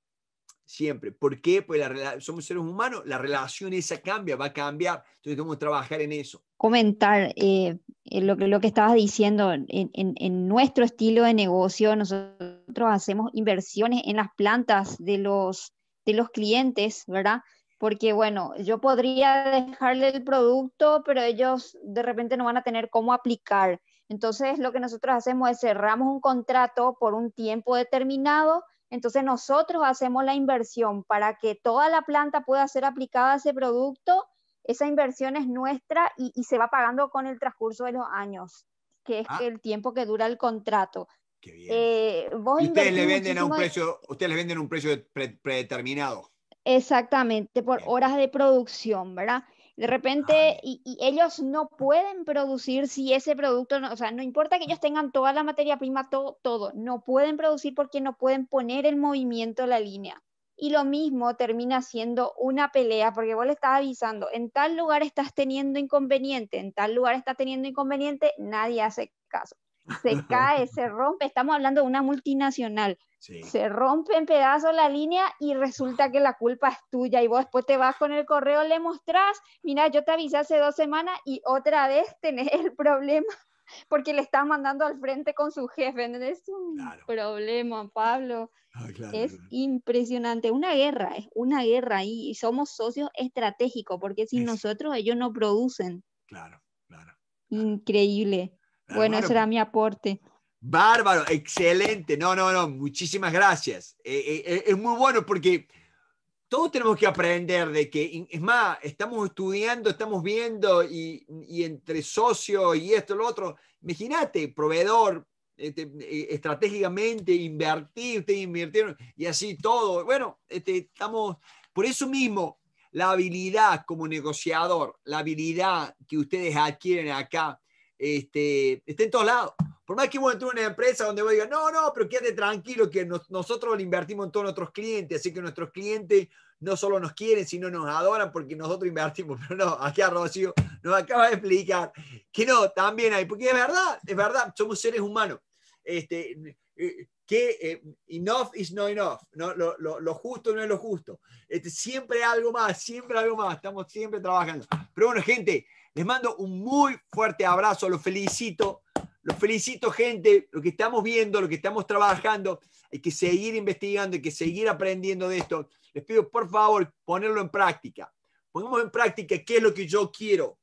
siempre. ¿Por qué? Pues somos seres humanos, la relación esa cambia, va a cambiar. Entonces tenemos que trabajar en eso. Comentar eh, eh lo, lo, que estabas diciendo, en, nuestro estilo de negocio nosotros hacemos inversiones en las plantas de los de los clientes, ¿verdad? Porque bueno, yo podría dejarle el producto, pero ellos de repente no van a tener cómo aplicar. Entonces, lo que nosotros hacemos es cerramos un contrato por un tiempo determinado, entonces nosotros hacemos la inversión para que toda la planta pueda ser aplicada a ese producto. Esa inversión es nuestra y, se va pagando con el transcurso de los años, que es ah. el tiempo que dura el contrato. Eh, ustedes le venden a un precio, ustedes le venden un precio predeterminado. Exactamente, por horas de producción, ¿verdad? De repente, ah, y, ellos no pueden producir si ese producto, no, o sea, no importa que ellos tengan toda la materia prima, todo, todo, no pueden producir porque no pueden poner en movimiento la línea. Y lo mismo termina siendo una pelea, porque vos le estás avisando, en tal lugar estás teniendo inconveniente, en tal lugar estás teniendo inconveniente, nadie hace caso se cae, se rompe, estamos hablando de una multinacional. Se rompe en pedazos la línea y resulta que la culpa es tuya y vos después te vas con el correo, le mostrás, mira, yo te avisé hace dos semanas y otra vez tenés el problema porque le estás mandando al frente con su jefe. Es un problema, Pablo. Ah, es impresionante. Una guerra, es una guerra y somos socios estratégicos porque sin nosotros ellos no producen. Claro, claro. Increíble. Bueno, ese era mi aporte. Bárbaro, excelente. No, no, no, muchísimas gracias. Eh, eh, eh, es muy bueno porque todos tenemos que aprender de que, es más, estamos estudiando, estamos viendo y, entre socios y esto, lo otro, imagínate, proveedor, este, estratégicamente, invertir, ustedes invirtieron y así todo. Bueno, este, estamos, por eso mismo, la habilidad como negociador, la habilidad que ustedes adquieren acá, este, esté en todos lados. Por más que uno entre en una empresa donde vos digas, no, no, pero quédate tranquilo que nosotros invertimos en todos nuestros clientes, así que nuestros clientes no solo nos quieren, sino nos adoran porque nosotros invertimos. Pero no, aquí a Rocío nos acaba de explicar que no, también hay, porque es verdad, es verdad, somos seres humanos. Este, eh, que eh, enough is not enough, no, lo, lo, justo no es lo justo. Este, siempre algo más, siempre algo más, estamos siempre trabajando. Pero bueno, gente, les mando un muy fuerte abrazo, los felicito, los felicito gente, lo que estamos viendo, lo que estamos trabajando, hay que seguir investigando, hay que seguir aprendiendo de esto. Les pido por favor ponerlo en práctica. Pongamos en práctica qué es lo que yo quiero,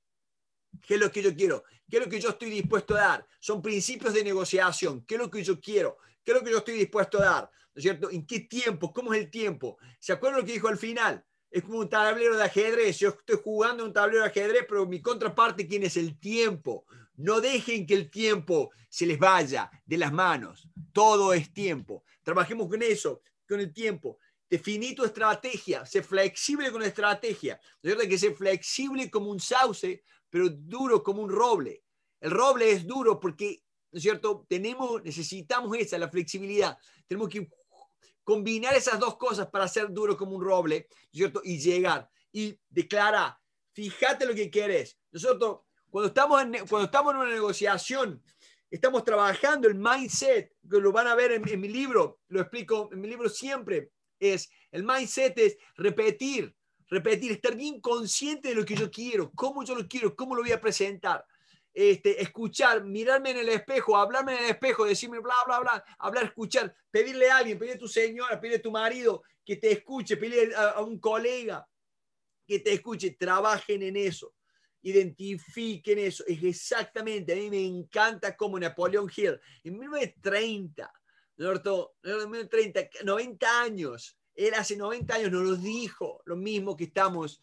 qué es lo que yo quiero, qué es lo que yo estoy dispuesto a dar. Son principios de negociación, qué es lo que yo quiero, qué es lo que yo estoy dispuesto a dar, ¿no es cierto? ¿En qué tiempo? ¿Cómo es el tiempo? ¿Se acuerdan lo que dijo al final? es como un tablero de ajedrez. Yo estoy jugando un tablero de ajedrez, pero mi contraparte, ¿quién es el tiempo? No dejen que el tiempo se les vaya de las manos. Todo es tiempo. Trabajemos con eso, con el tiempo. Definí tu estrategia, sé flexible con la estrategia. Recuerda que sé flexible como un sauce, pero duro como un roble. El roble es duro porque, ¿no es cierto? Tenemos, necesitamos esa, la flexibilidad. Tenemos que combinar esas dos cosas para ser duro como un roble, ¿cierto? Y llegar y declara, fíjate lo que quieres. Nosotros, cuando estamos en, cuando estamos en una negociación, estamos trabajando el mindset, que lo van a ver en, mi libro, lo explico en mi libro siempre, es el mindset es repetir, repetir, estar bien consciente de lo que yo quiero, cómo yo lo quiero, cómo lo voy a presentar. Este, escuchar, mirarme en el espejo, hablarme en el espejo, decirme bla, bla, bla, hablar, escuchar, pedirle a alguien, pedirle a tu señora, pedirle a tu marido que te escuche, pedirle a, un colega que te escuche, trabajen en eso, identifiquen eso. Es exactamente, a mí me encanta como Napoleón Hill, en 1930, ¿no? 1930, 90 años, él hace 90 años nos lo dijo, lo mismo que estamos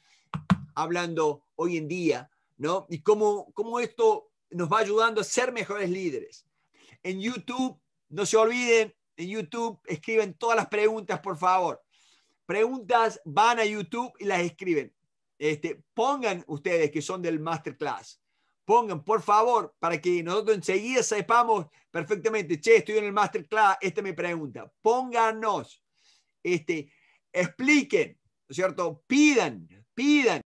hablando hoy en día ¿no? Y cómo, esto nos va ayudando a ser mejores líderes. En YouTube, no se olviden, en YouTube escriben todas las preguntas, por favor. Preguntas van a YouTube y las escriben. Este, pongan ustedes que son del masterclass, pongan por favor para que nosotros enseguida sepamos perfectamente, che, estoy en el masterclass, esta es mi pregunta, pónganos, este, expliquen, ¿no es cierto? Pidan, pidan.